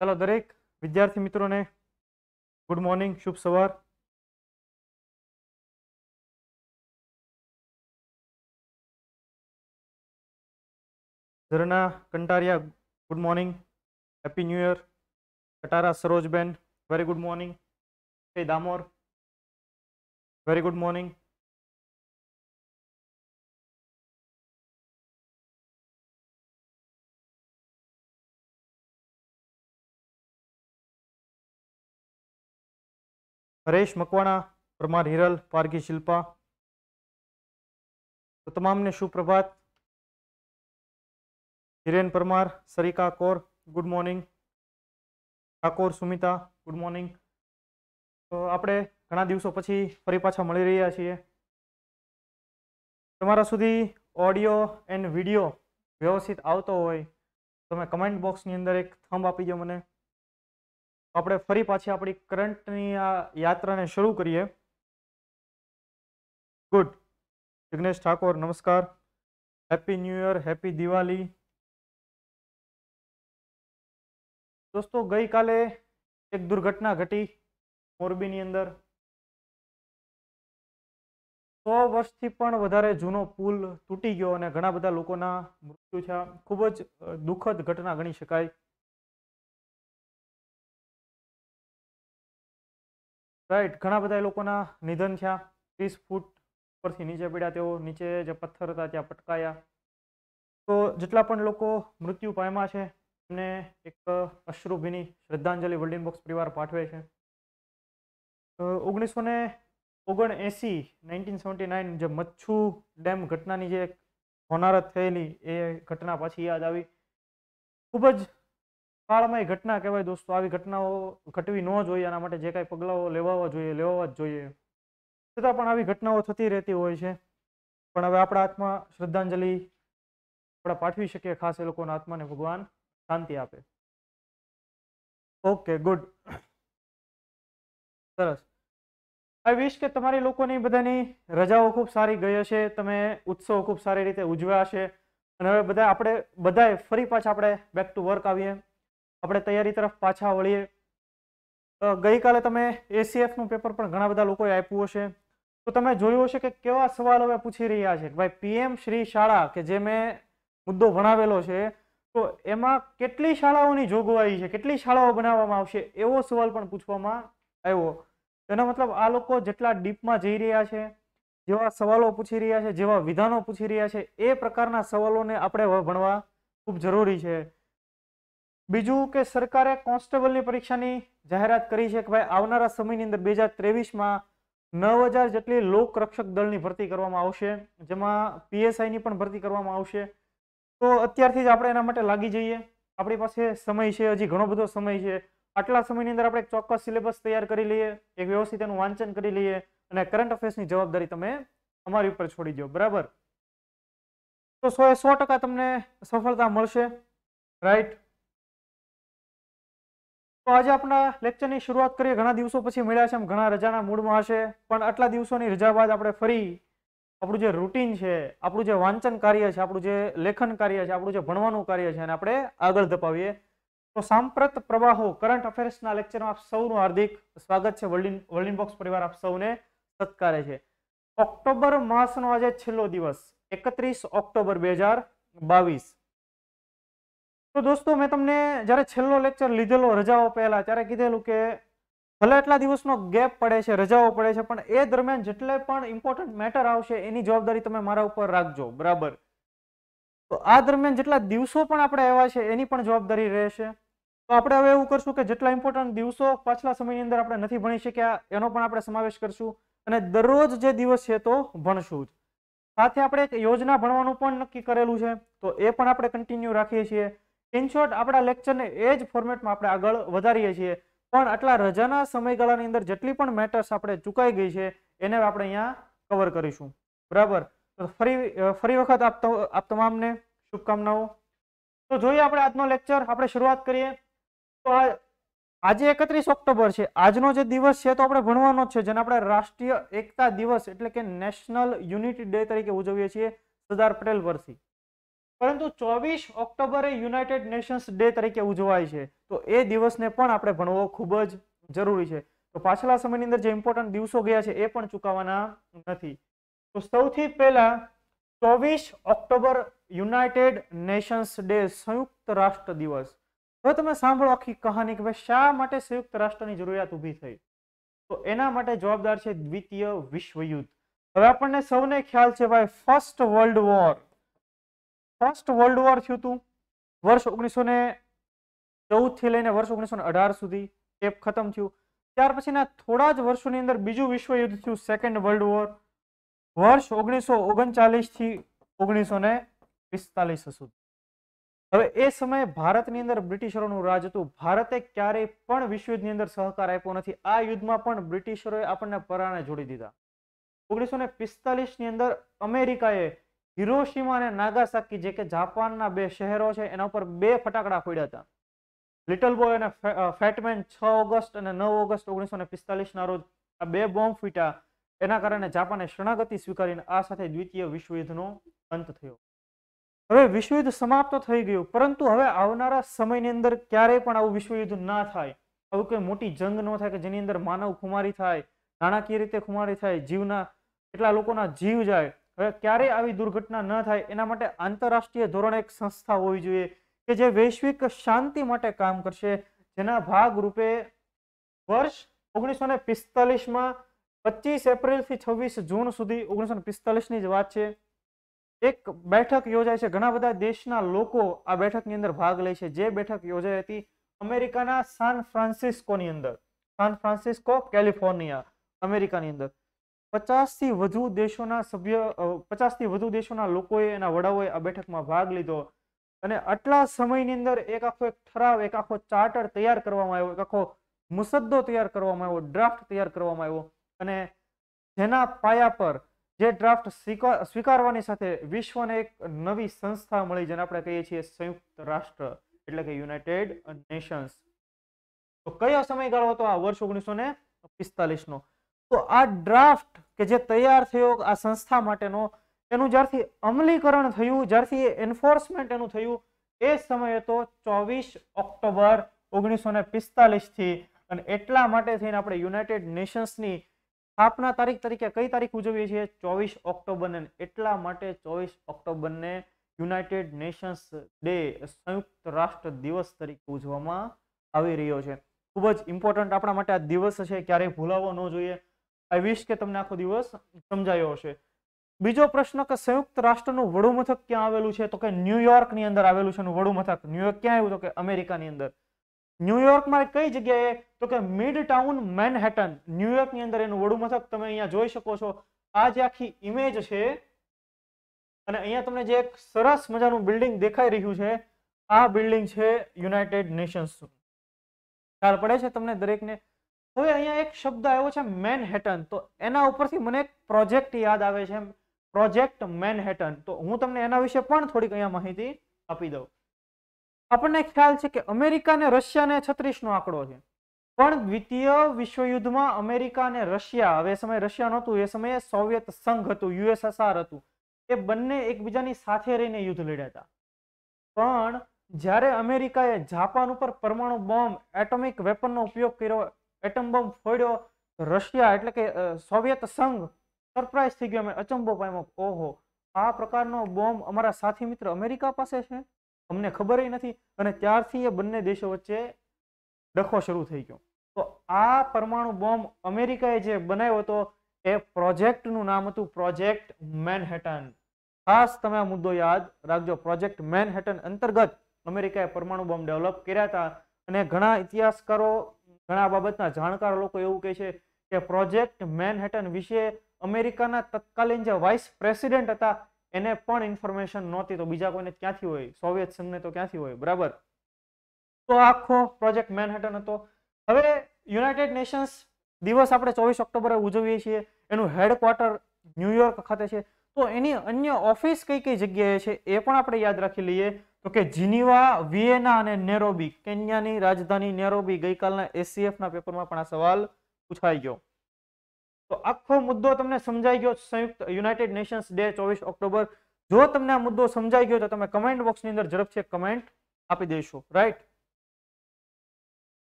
चलो दरेक विद्यार्थी मित्रों ने गुड मॉर्निंग शुभ सवार Jharna Kantaria good morning happy new year Katara Saroj ben very good morning Damor very good morning Haresh Makwana Parmar Hiral Pargi Shilpa તો તમામને સુપ્રભાત Hiren Parmar Sarika Kor good morning Thakor Sumita good morning તો આપણે ઘણા દિવસો પછી ફરી પાછા મળી રહ્યા છીએ તમારા સુધી ઓડિયો એન્ડ વિડીયો વ્યવસ્થિત આવતો હોય તમે કમેન્ટ બોક્સની અંદર એક થંબ આપી દો મને આપણે ફરી પાછી આપણી કરંટની આ યાત્રાને શરૂ કરીએ ગુડ જિગ્નેશ ઠાકોર નમસ્કાર happy new year happy Diwali દોસ્તો ગઈકાલે એક દુર્ઘટના ઘટી મોરબીની અંદર સો વર્ષથી પણ વધારે જૂનો પુલ તૂટી ગયો અને ઘણા બધા લોકોના મૃત્યુ થયા ખૂબ જ દુઃખદ ઘટના ગણી શકાય રાઈટ ઘણા બધા એ લોકોના નિધન થયા ત્રીસ ફૂટ પરથી નીચે પડ્યા તેઓ નીચે જે પથ્થર હતા ત્યાં પટકાયા તો જેટલા પણ લોકો મૃત્યુ પામ્યા છે એમને એક અશ્રુભીની શ્રદ્ધાંજલિ વર્લ્ડિંગ બોક્સ પરિવાર પાઠવે છે ઓગણીસો ને ઓગણ એંસી નાઇન્ટીન સેવન્ટી નાઇન જે મચ્છુ ડેમ ઘટનાની જે હોનારત થયેલી એ ઘટના પાછી યાદ આવી ખૂબ જ કાળમય ઘટના કહેવાય દોસ્તો આવી ઘટનાઓ ઘટવી ન જોઈએ એના માટે જે કાંઈ પગલાઓ લેવા જોઈએ લેવા જ જોઈએ છતાં પણ આવી ઘટનાઓ થતી રહેતી હોય છે પણ હવે આપણા આત્મા શ્રદ્ધાંજલિ આપણે પાઠવી શકીએ ખાસ એ લોકોના આત્માને ભગવાન શાંતિ આપે ઓકે ગુડ સરસ આઈ વિશ કે તમારી લોકોની બધાની રજાઓ ખૂબ સારી ગઈ હશે તમે ઉત્સવો ખૂબ સારી રીતે ઉજવ્યા હશે અને હવે બધા આપણે બધાએ ફરી પાછા આપણે બેક ટુ વર્ક આવીએ આપણે તૈયારી તરફ પાછા વળીએ ગઈકાલે તમે એસીએફનું પેપર પણ ઘણા બધા લોકોએ આપ્યું હશે તો તમે જોયું હશે કે કેવા સવાલ હવે પૂછી રહ્યા છે ભાઈ પીએમ શ્રી શાળા કે જે મેં મુદ્દો ભણાવેલો છે તો એમાં કેટલી શાળાઓની જોગવાઈ છે કેટલી શાળાઓ બનાવવામાં આવશે એવો સવાલ પણ પૂછવામાં આવ્યો તેનો મતલબ આ લોકો જેટલા ડીપમાં જઈ રહ્યા છે જેવા સવાલો પૂછી રહ્યા છે જેવા વિધાનો પૂછી રહ્યા છે એ પ્રકારના સવાલોને આપણે ભણવા ખૂબ જરૂરી છે બીજું કે સરકારે કોન્સ્ટેબલની પરીક્ષાની જાહેરાત કરી છે કે ભાઈ આવનારા સમયની અંદર બે હજાર ત્રેવીસમાં નવ હજાર જેટલી લોક રક્ષક દળની ભરતી કરવામાં આવશે જેમાં પીએસઆઈની પણ ભરતી કરવામાં આવશે તો અત્યારથી જ આપણે એના માટે લાગી જઈએ આપણી પાસે સમય છે હજી ઘણો બધો સમય છે આટલા સમયની અંદર આપણે એક ચોક્કસ સિલેબસ તૈયાર કરી લઈએ એક વ્યવસ્થિત એનું વાંચન કરી લઈએ અને કરંટ અફેર્સની જવાબદારી તમે અમારી ઉપર છોડી દો બરાબર તો સો એ સો ટકા તમને સફળતા મળશે રાઈટ આજે આપણા લેક્ચરની શરૂઆત કરીએ ઘણા દિવસો પછી મળ્યા છે ઘણા રજાના મૂડમાં હશે પણ આટલા દિવસોની રજા બાદ આપણે ફરી આપણું જે રૂટીન છે આપણું જે વાંચન કાર્ય છે આપણું જે લેખન કાર્ય છે આપણું જે ભણવાનું કાર્ય છે અને આપણે આગળ ધપાવીએ તો સાંપ્રત પ્રવાહો કરંટ અફેર્સના લેક્ચરમાં આપ સૌનું હાર્દિક સ્વાગત છે વર્લ્ડિન વર્લ્ડિન બોક્સ પરિવાર આપ સૌને સત્કારે છે ઓક્ટોબર માસનો આજે છેલ્લો દિવસ એકત્રીસ ઓક્ટોબર બે હજાર બાવીસ તો દોસ્તો મેં તમને જ્યારે છેલ્લો લેક્ચર લીધેલો રજાઓ પહેલા ત્યારે કીધેલું કે ભલે એટલા દિવસનો ગેપ પડે છે રજાઓ પડે છે પણ એ દરમિયાન જેટલે પણ ઇમ્પોર્ટન્ટ મેટર આવશે એની જવાબદારી તમે મારા ઉપર રાખજો બરાબર તો આ દરમિયાન જેટલા દિવસો પણ આપણે આવ્યા છે એની પણ જવાબદારી રહેશે તો આપણે હવે એવું કરશું કે જેટલા ઇમ્પોર્ટન્ટ દિવસો પાછલા સમયની અંદર આપણે નથી ભણી શક્યા એનો પણ આપણે સમાવેશ કરશું અને દરરોજ જે દિવસ છે તો ભણશું જ સાથે આપણે એક યોજના ભણવાનું પણ નક્કી કરેલું છે તો એ પણ આપણે કન્ટિન્યુ રાખીએ છીએ સ્ક્રીનશોટ આપણા લેક્ચરને એ જ ફોર્મેટમાં આપણે આગળ વધારીએ છીએ પણ આટલા રજાના સમયગાળાની અંદર જેટલી પણ મેટર્સ આપણે ચૂકાઈ ગઈ છે એને આપણે અહીંયા કવર કરીશું બરાબર તો ફરી ફરી વખત આપ આપ તમામને શુભકામનાઓ તો જોઈએ આપણે આજનો લેક્ચર આપણે શરૂઆત કરીએ તો આજે એકત્રીસ ઓક્ટોબર છે આજનો જે દિવસ છે તો આપણે ભણવાનો જ છે જેને આપણે રાષ્ટ્રીય એકતા દિવસ એટલે કે નેશનલ યુનિટી ડે તરીકે ઉજવીએ છીએ સરદાર પટેલ પરથી પરંતુ ચોવીસ ઓક્ટોબરે યુનાઇટેડ નેશન્સ ડે તરીકે ઉજવાય છે તો એ દિવસને પણ આપણે ભણવો ખૂબ જ જરૂરી છે તો પાછલા સમયની અંદર જે ઇમ્પોર્ટન્ટ દિવસો ગયા છે એ પણ ચૂકવવાના નથી તો સૌથી પહેલા ચોવીસ ઓક્ટોબર યુનાઇટેડ નેશન્સ ડે સંયુક્ત રાષ્ટ્ર દિવસ હવે તમે સાંભળો આખી કહાની કે ભાઈ શા માટે સંયુક્ત રાષ્ટ્રની જરૂરિયાત ઊભી થઈ તો એના માટે જવાબદાર છે દ્વિતીય વિશ્વયુદ્ધ હવે આપણને સૌને ખ્યાલ છે ભાઈ first world war first world war થયું હતું વર્ષ ઓગણીસો ને લઈને વર્ષ ઓગણીસો સુધી ટેપ ખતમ થયું ત્યાર પછીના થોડા જ વર્ષોની અંદર બીજું વિશ્વયુદ્ધ થયું સેકન્ડ વર્લ્ડ વોર વર્ષ ઓગણીસો ઓગણચાલીસથી ઓગણીસો સુધી હવે એ સમયે ભારતની અંદર બ્રિટિશરોનું રાજ હતું ભારતે ક્યારેય પણ વિશ્વયુદ્ધની અંદર સહકાર આપ્યો નથી આ યુદ્ધમાં પણ બ્રિટિશરોએ આપણને પરાણે જોડી દીધા ઓગણીસો ને પિસ્તાલીસની અંદર અમેરિકાએ હિરોશીમા અને નાગાસાકી જે કે જાપાનના બે શહેરો છે એના ઉપર બે ફટાકડા ફોડ્યા હતા લિટલ બોય અને ફેટમેન છ ઓગસ્ટ અને નવ ઓગસ્ટ ઓગણીસો ને પિસ્તાલીસના રોજ આ બે બોમ્બ ફૂટ્યા એના કારણે જાપાને શરણાગતિ સ્વીકારીને આ સાથે દ્વિતીય વિશ્વયુદ્ધનો અંત થયો હવે વિશ્વયુદ્ધ સમાપ્ત થઈ ગયું પરંતુ હવે આવનારા સમયની અંદર ક્યારેય પણ આવું વિશ્વયુદ્ધ ના થાય આવું કોઈ મોટી જંગ ન થાય કે જેની અંદર માનવ ખુમારી થાય નાણાકીય રીતે ખુમારી થાય જીવના કેટલા લોકોના જીવ જાય હવે ક્યારે આવી દુર્ઘટના ન થાય એના માટે આંતરરાષ્ટ્રીય ધોરણે એક સંસ્થા હોવી જોઈએ કે જે વૈશ્વિક શાંતિ માટે કામ કરશે જેના ભાગરૂપે વર્ષ ઓગણીસો ને પિસ્તાલીસમાં પચીસ થી છવ્વીસ જૂન સુધી ઓગણીસો ને પિસ્તાલીસની જ વાત છે એક બેઠક યોજાય છે ઘણા બધા દેશના લોકો આ બેઠકની અંદર ભાગ લે છે જે બેઠક યોજાઈ હતી અમેરિકાના સાન ફ્રાન્સિસ્કોની અંદર સાન ફ્રાન્સિસ્કો કેલિફોર્નિયા અમેરિકાની અંદર પચાસથી વધુ દેશોના સભ્ય પચાસથી વધુ દેશોના લોકોએ એના વડાઓએ આ બેઠકમાં ભાગ લીધો અને આટલા સમયની અંદર એક આખો એક ઠરાવ એક આખો ચાર્ટર તૈયાર કરવામાં આવ્યો એક આખો મુસદ્દો તૈયાર કરવામાં આવ્યો ડ્રાફ્ટ તૈયાર કરવામાં આવ્યો અને જેના પાયા પર જે ડ્રાફ્ટ સ્વીકારવાની સાથે વિશ્વને એક નવી સંસ્થા મળી જેને આપણે કહીએ છીએ સંયુક્ત રાષ્ટ્ર એટલે કે યુનાઇટેડ નેશન્સ તો કયો સમયગાળો હતો આ વર્ષ ઓગણીસો ને પિસ્તાલીસનો નો તો આ ડ્રાફ્ટ કે જે તૈયાર થયો આ સંસ્થા માટેનો એનું જ્યારથી અમલીકરણ થયું જ્યારથી એન્ફોર્સમેન્ટ એનું થયું એ સમયે તો ચોવીસ ઓક્ટોબર ઓગણીસો ને પિસ્તાલીસથી અને એટલા માટે થઈને આપણે યુનાઇટેડ નેશન્સની સ્થાપના તારીખ તરીકે કઈ તારીખ ઉજવીએ છીએ ચોવીસ ઓક્ટોબરને એટલા માટે ચોવીસ ઓક્ટોબરને યુનાઇટેડ નેશન્સ ડે સંયુક્ત રાષ્ટ્ર દિવસ તરીકે ઉજવવામાં આવી રહ્યો છે ખૂબ જ ઇમ્પોર્ટન્ટ આપણા માટે આ દિવસ છે ક્યારેય ભૂલાવો ન જોઈએ આઈ વિશ કે તમને આખો દિવસ સમજાયો હશે બીજો પ્રશ્ન કે સંયુક્ત રાષ્ટ્રનું વડુ મથક ક્યાં આવેલું છે તો કે ન્યુયોર્કની અંદર આવેલું છે એનું વડુમથક ન્યુયોર્ક ક્યાં આવ્યું તો કે અમેરિકાની અંદર ન્યુયોર્કમાં કઈ જગ્યાએ તો કે મિડ ટાઉન મેનહેટન ની અંદર એનું વડુ મથક તમે અહીંયા જોઈ શકો છો આ જે આખી ઇમેજ છે અને અહીંયા તમને જે એક સરસ મજાનું બિલ્ડિંગ દેખાઈ રહ્યું છે આ બિલ્ડિંગ છે યુનાઇટેડ નેશન્સ ખ્યાલ પડે છે તમને દરેકને હવે અહીંયા એક શબ્દ આવ્યો છે મેનહેટન તો એના ઉપરથી મને એક પ્રોજેક્ટ યાદ આવે છે પ્રોજેક્ટ મેનહેટન તો હું તમને એના વિશે પણ થોડીક અહીંયા માહિતી આપી દઉં આપણને ખ્યાલ છે કે અમેરિકા ને રશિયા ને છત્રીસ નો આંકડો છે પણ દ્વિતીય વિશ્વયુદ્ધમાં અમેરિકા અને રશિયા હવે સમય રશિયા નહોતું એ સમયે સોવિયત સંઘ હતું યુએસએસઆર હતું એ બંને એકબીજાની સાથે રહીને યુદ્ધ લડ્યા હતા પણ જ્યારે અમેરિકાએ જાપાન ઉપર પરમાણુ બોમ્બ એટોમિક વેપનનો ઉપયોગ કર્યો એટમ બોમ્બ ફોડ્યો રશિયા એટલે કે સોવિયત સંઘ સરપ્રાઇઝ થઈ ગયો અમે અચંબો પામ્યો ઓહો આ પ્રકારનો બોમ્બ અમારા સાથી મિત્ર અમેરિકા પાસે છે અમને ખબર નથી અને ત્યારથી એ બંને દેશો વચ્ચે ડખો શરૂ થઈ ગયો તો આ પરમાણુ બોમ્બ અમેરિકાએ જે બનાવ્યો હતો એ પ્રોજેક્ટનું નામ હતું પ્રોજેક્ટ મેનહેટન ખાસ તમે આ મુદ્દો યાદ રાખજો પ્રોજેક્ટ મેનહેટન અંતર્ગત અમેરિકાએ પરમાણુ બોમ્બ ડેવલપ કર્યા હતા અને ઘણા ઇતિહાસકારો ઘણા બાબતના જાણકાર લોકો એવું કહે છે કે પ્રોજેક્ટ મેનહેટન વિશે અમેરિકાના તત્કાલીન જે વાઇસ પ્રેસિડેન્ટ હતા એને પણ ઇન્ફોર્મેશન નહોતી તો બીજા કોઈને ક્યાંથી હોય સોવિયત સંઘને તો ક્યાંથી હોય બરાબર તો આખો પ્રોજેક્ટ મેનહેટન હતો હવે યુનાઇટેડ નેશન્સ દિવસ આપણે ચોવીસ ઓક્ટોબરે ઉજવીએ છીએ એનું હેડક્વાર્ટર ન્યુયોર્ક ખાતે છે તો એની અન્ય ઓફિસ કઈ કઈ જગ્યાએ છે એ પણ આપણે યાદ રાખી લઈએ તો કે જીનીવા વિયેના અને નેરોબી કેન્યાની રાજધાની નેરોબી ગઈકાલના એસીએફના પેપરમાં પણ આ સવાલ પૂછાઈ ગયો તો આખો મુદ્દો તમને સમજાઈ ગયો સંયુક્ત યુનાઇટેડ નેશન્સ ડે ચોવીસ ઓક્ટોબર જો તમને આ મુદ્દો સમજાઈ ગયો તો તમે કમેન્ટ બોક્સની અંદર ઝડપથી કમેન્ટ આપી દેશો રાઈટ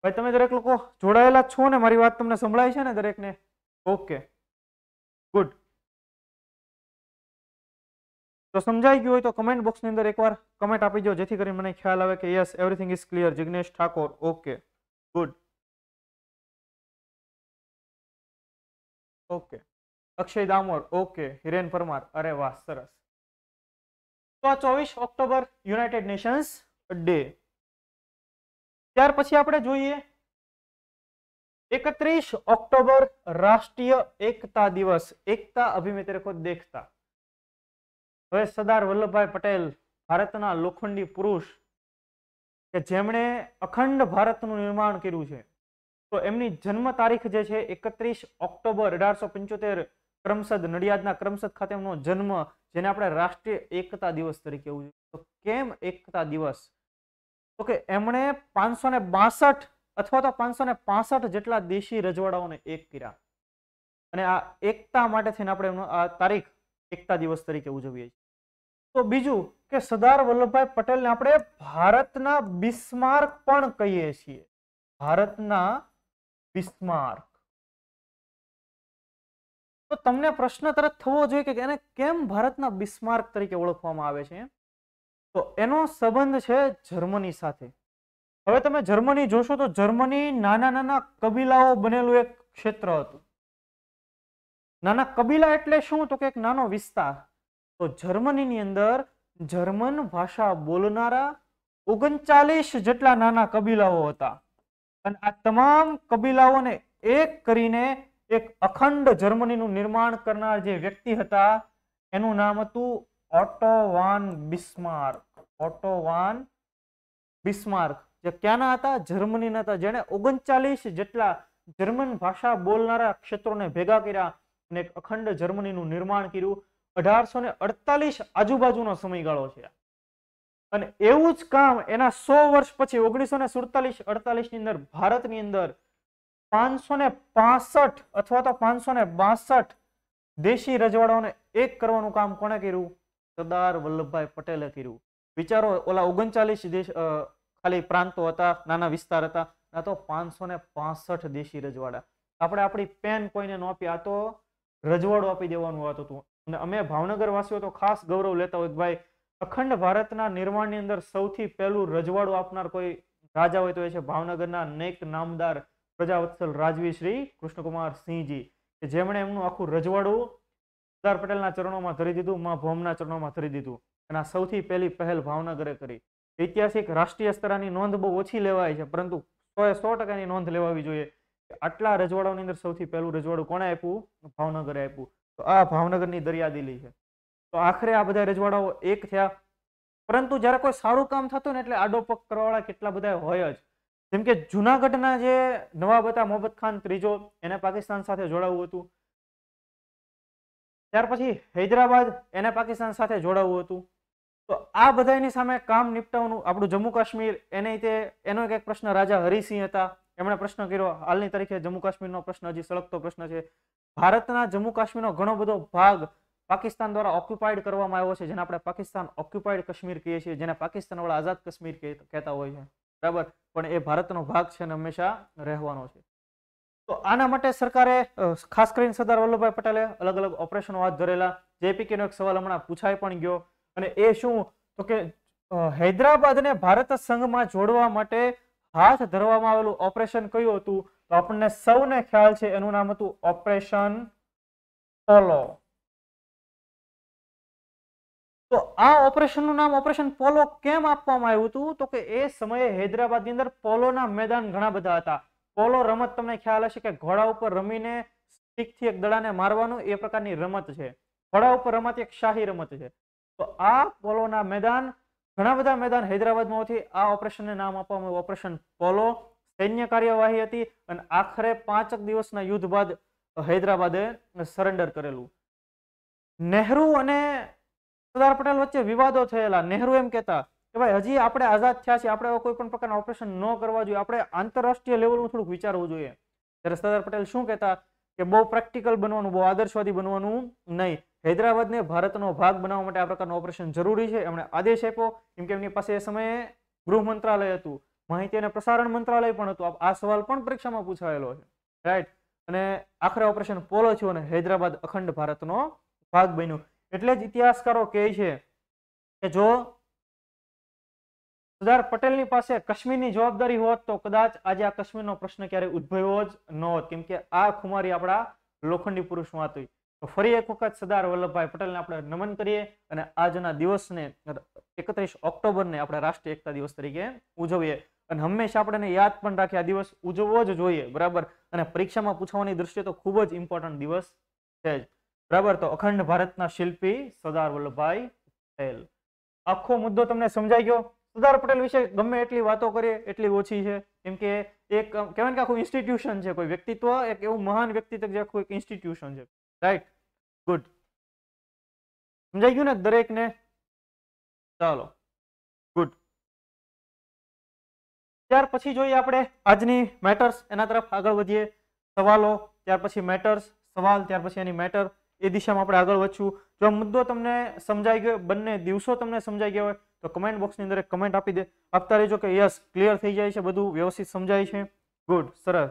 ભાઈ તમે દરેક લોકો જોડાયેલા છો ને મારી વાત તમને સંભળાય છે ને દરેકને ઓકે ગુડ સમજાઈ ગઈ હોય તો કમેન્ટ બોક્સ ની અંદર એકવાર કમેન્ટ આપીજો જેથી કરીને મને ખ્યાલ આવે કે yes everything is clear jignesh thakor okay good okay Akshay Damor okay Hiren Parmar અરે વાહ સરસ તો 24 ઓક્ટોબર યુનાઇટેડ નેશન્સ ડે ત્યાર પછી આપણે જોઈએ 31 ઓક્ટોબર રાષ્ટ્રીય એકતા દિવસ એકતા અભિમત લખો દેખતા હવે સરદાર વલ્લભભાઈ પટેલ ભારતના લોખંડી પુરુષ કે જેમણે અખંડ ભારતનું નિર્માણ કર્યું છે તો એમની જન્મ તારીખ જે છે એકત્રીસ ઓક્ટોબર અઢારસો પંચોતેર ક્રમસદ નડિયાદના ક્રમસદ ખાતે એમનો જન્મ જેને આપણે રાષ્ટ્રીય એકતા દિવસ તરીકે એવું તો કેમ એકતા દિવસ તો કે એમણે પાંચસો ને બાસઠ અથવા તો પાંચસો ને પાસઠ જેટલા દેશી રજવાડાઓને એક કર્યા અને આ એકતા માટે થઈને આપણે એમનો આ તારીખ એકતા દિવસ તરીકે ઉજવીએ છીએ તો બીજું કે સરદાર વલ્લભભાઈ પટેલને આપણે ભારતના બિસ્માર્ક પણ કહીએ છીએ ભારતના બિસ્માર્ક તો તમને પ્રશ્ન તરત થવો જોઈએ કે એને કેમ ભારતના બિસ્માર્ક તરીકે ઓળખવામાં આવે છે તો એનો સંબંધ છે જર્મની સાથે હવે તમે જર્મની જોશો તો જર્મની નાના નાના કબીલાઓ બનેલું એક ક્ષેત્ર હતું નાના કબીલા એટલે શું તો કે એક નાનો વિસ્તાર તો જર્મનીની અંદર જર્મન ભાષા બોલનારા ઓગણચાલીસ જેટલા નાના કબીલાઓ હતા અને આ તમામ કબીલાઓને એક કરીને એક અખંડ જર્મનીનું નિર્માણ કરનાર જે વ્યક્તિ હતા એનું નામ હતું ઓટોવાન બિસ્માર્ક ઓટોવાન બિસ્માર્ક જે ક્યાંના હતા જર્મનીના હતા જેણે ઓગણચાલીસ જેટલા જર્મન ભાષા બોલનારા ક્ષેત્રોને ભેગા કર્યા અને એક અખંડ જર્મનીનું નિર્માણ કર્યું અઢારસો ને અડતાલીસ આજુબાજુનો સમયગાળો છે અને એવું જ કામ એના સો વર્ષ પછી ઓગણીસો ને સુડતાલીસ અડતાલીસ ની અંદર ભારતની અંદર પાંચસો ને પાસઠ અથવા તો પાંચસો ને બાસઠ દેશી રજવાડાઓને એક કરવાનું કામ કોણે કર્યું સરદાર વલ્લભભાઈ પટેલે કર્યું વિચારો ઓલા ઓગણચાલીસ દેશ ખાલી પ્રાંતો હતા નાના વિસ્તાર હતા ના તો પાંચસો ને પાસઠ દેશી રજવાડા આપણે આપણી પેન કોઈને ન આપી આ તો રજવાડો આપી દેવાનું હતું હતું અને અમે ભાવનગર વાસીઓ તો ખાસ ગૌરવ લેતા હોય ભાઈ અખંડ ભારતના નિર્માણની અંદર સૌથી પહેલું રજવાડું આપનાર કોઈ રાજા હોય તો એ છે ભાવનગરના નેક નામદાર પ્રજાવત્સલ રાજવી શ્રી કૃષ્ણકુમાર સિંહજી કે જેમણે એમનું આખું રજવાડું સરદાર પટેલના ચરણોમાં ધરી દીધું મા ભોમના ચરણોમાં ધરી દીધું અને આ સૌથી પહેલી પહેલ ભાવનગરે કરી ઐતિહાસિક રાષ્ટ્રીય સ્તરની નોંધ બહુ ઓછી લેવાય છે પરંતુ સો એ સો ટકાની નોંધ લેવાવી જોઈએ આટલા રજવાડાઓની અંદર સૌથી પહેલું રજવાડું કોણે આપ્યું ભાવનગરે આપ્યું તો આ ભાવનગરની દરિયાદીલી છે તો આખરે આ બધા રજવાડાઓ એક થયા પરંતુ જયારે કોઈ સારું કામ થતું ને એટલે આડોપક કરવાવાળા કેટલા બધા હોય જ જેમ કે જુનાગઢના જે નવાબ હતા મોહમ્મદ ખાન ત્રીજો એને પાકિસ્તાન સાથે જોડાવું હતું ત્યાર પછી હૈદરાબાદ એને પાકિસ્તાન સાથે જોડાવવું હતું તો આ બધાની સામે કામ નિપટાવવાનું આપણું જમ્મુ કાશ્મીર એને તે એનો એક પ્રશ્ન રાજા હરિસિંહ હતા એમણે પ્રશ્ન કર્યો હાલની તરીકે જમ્મુ કાશ્મીરનો પ્રશ્ન હજી સળગતો પ્રશ્ન છે ભારતના જમ્મુ કાશ્મીરનો ઘણો બધો ભાગ પાકિસ્તાન દ્વારા ઓક્યુપાઈડ કરવામાં આવ્યો છે જેને આપણે પાકિસ્તાન ઓક્યુપાઈડ કાશ્મીર કહીએ છીએ જેને પાકિસ્તાન વાળા આઝાદ કાશ્મીર કહેતા હોય છે બરાબર પણ એ ભારતનો ભાગ છે અને હંમેશા રહેવાનો છે તો આના માટે સરકારે ખાસ કરીને સરદાર વલ્લભભાઈ પટેલે અલગ અલગ ઓપરેશનો હાથ ધરેલા જેપીકેનો એક સવાલ હમણાં પૂછાય પણ ગયો અને એ શું તો કે હૈદરાબાદને ભારત સંઘમાં જોડવા માટે હાથ ધરવામાં આવેલું ઓપરેશન કયું હતું તો આપણને સૌને ખ્યાલ છે એનું નામ હતું ઓપરેશન પોલો તો આ ઓપરેશનનું નામ ઓપરેશન પોલો કેમ આપવામાં આવ્યું હતું તો કે એ સમયે હૈદરાબાદની અંદર પોલોના મેદાન ઘણા બધા હતા પોલો રમત તમને ખ્યાલ હશે કે ઘોડા ઉપર રમીને સ્ટીકથી એક દડાને મારવાનું એ પ્રકારની રમત છે ઘોડા ઉપર રમત એક શાહી રમત છે તો આ પોલોના મેદાન ઘણા બધા મેદાન હૈદરાબાદમાં હોવાથી આ ઓપરેશનને નામ આપવામાં આવ્યું ઓપરેશન પોલો સૈન્ય કાર્યવાહી હતી અને આખરે પાંચક દિવસના યુદ્ધ બાદ હૈદરાબાદે સરેન્ડર કરેલું નહેરુ અને સરદાર પટેલ વચ્ચે વિવાદો થયેલા નહેરુ એમ કહેતા કે ભાઈ હજી આપણે આઝાદ થયા છીએ આપણે કોઈ પણ પ્રકારના ઓપરેશન ન કરવા જોઈએ આપણે આંતરરાષ્ટ્રીય લેવલનું થોડુંક વિચારવું જોઈએ ત્યારે સરદાર પટેલ શું કહેતા કે બહુ પ્રેક્ટિકલ બનવાનું બહુ આદર્શવાદી બનવાનું નહીં હૈદરાબાદને ભારતનો ભાગ બનાવવા માટે આ પ્રકારનું ઓપરેશન જરૂરી છે એમણે આદેશ આપ્યો કેમ કે એમની પાસે એ સમયે ગૃહ મંત્રાલય હતું માહિતી અને પ્રસારણ મંત્રાલય પણ હતું આ સવાલ પણ પરીક્ષામાં પૂછાયેલો છે રાઈટ અને આખરે ઓપરેશન પોલો થયું અને હૈદરાબાદ અખંડ ભારતનો ભાગ બન્યો એટલે જ ઇતિહાસકારો કહે છે કે જો સરદાર પટેલની પાસે કાશ્મીરની જવાબદારી હોત તો કદાચ આજે આ કાશ્મીરનો પ્રશ્ન ક્યારેય ઉદ્ભવ્યો જ ન હોત કેમ કે આ ખુમારી આપણા લોખંડી પુરુષમાં હતી તો ફરી એક વખત સરદાર વલ્લભભાઈ પટેલને આપણે નમન કરીએ અને આજના દિવસને એકત્રીસ ઓક્ટોબરને આપણે રાષ્ટ્રીય એકતા દિવસ તરીકે ઉજવીએ અને હંમેશા આપણે યાદ પણ રાખે આ દિવસ ઉજવવો જ જોઈએ બરાબર અને પરીક્ષામાં પૂછવાની દ્રષ્ટિએ તો ખૂબ જ ઇમ્પોર્ટન્ટ દિવસ છે બરાબર તો અખંડ ભારતના શિલ્પી સરદાર વલ્લભભાઈ પટેલ આખો મુદ્દો તમને સમજાઈ ગયો સરદાર પટેલ વિશે ગમે એટલી વાતો કરીએ એટલી ઓછી છે કેમ કે એક કહેવાય કે આખું ઇન્સ્ટિટ્યુશન છે કોઈ વ્યક્તિત્વ એક એવું મહાન વ્યક્તિત્વ જે આખું એક ઇન્સ્ટિટ્યુશન છે રાઈટ ગુડ સમજાઈ ગયું ને દરેકને ચાલો ગુડ ત્યાર પછી જોઈએ આપણે આજની મેટર્સ એના તરફ આગળ વધીએ સવાલો ત્યાર પછી મેટર્સ સવાલ ત્યાર પછી એની મેટર એ દિશામાં આપણે આગળ વધશું જો મુદ્દો તમને સમજાઈ ગયો બંને દિવસો તમને સમજાઈ ગયા હોય તો કમેન્ટ બોક્સની અંદર કમેન્ટ આપી દે આપતા રહેજો કે યસ ક્લિયર થઈ જાય છે બધું વ્યવસ્થિત સમજાય છે ગુડ સરસ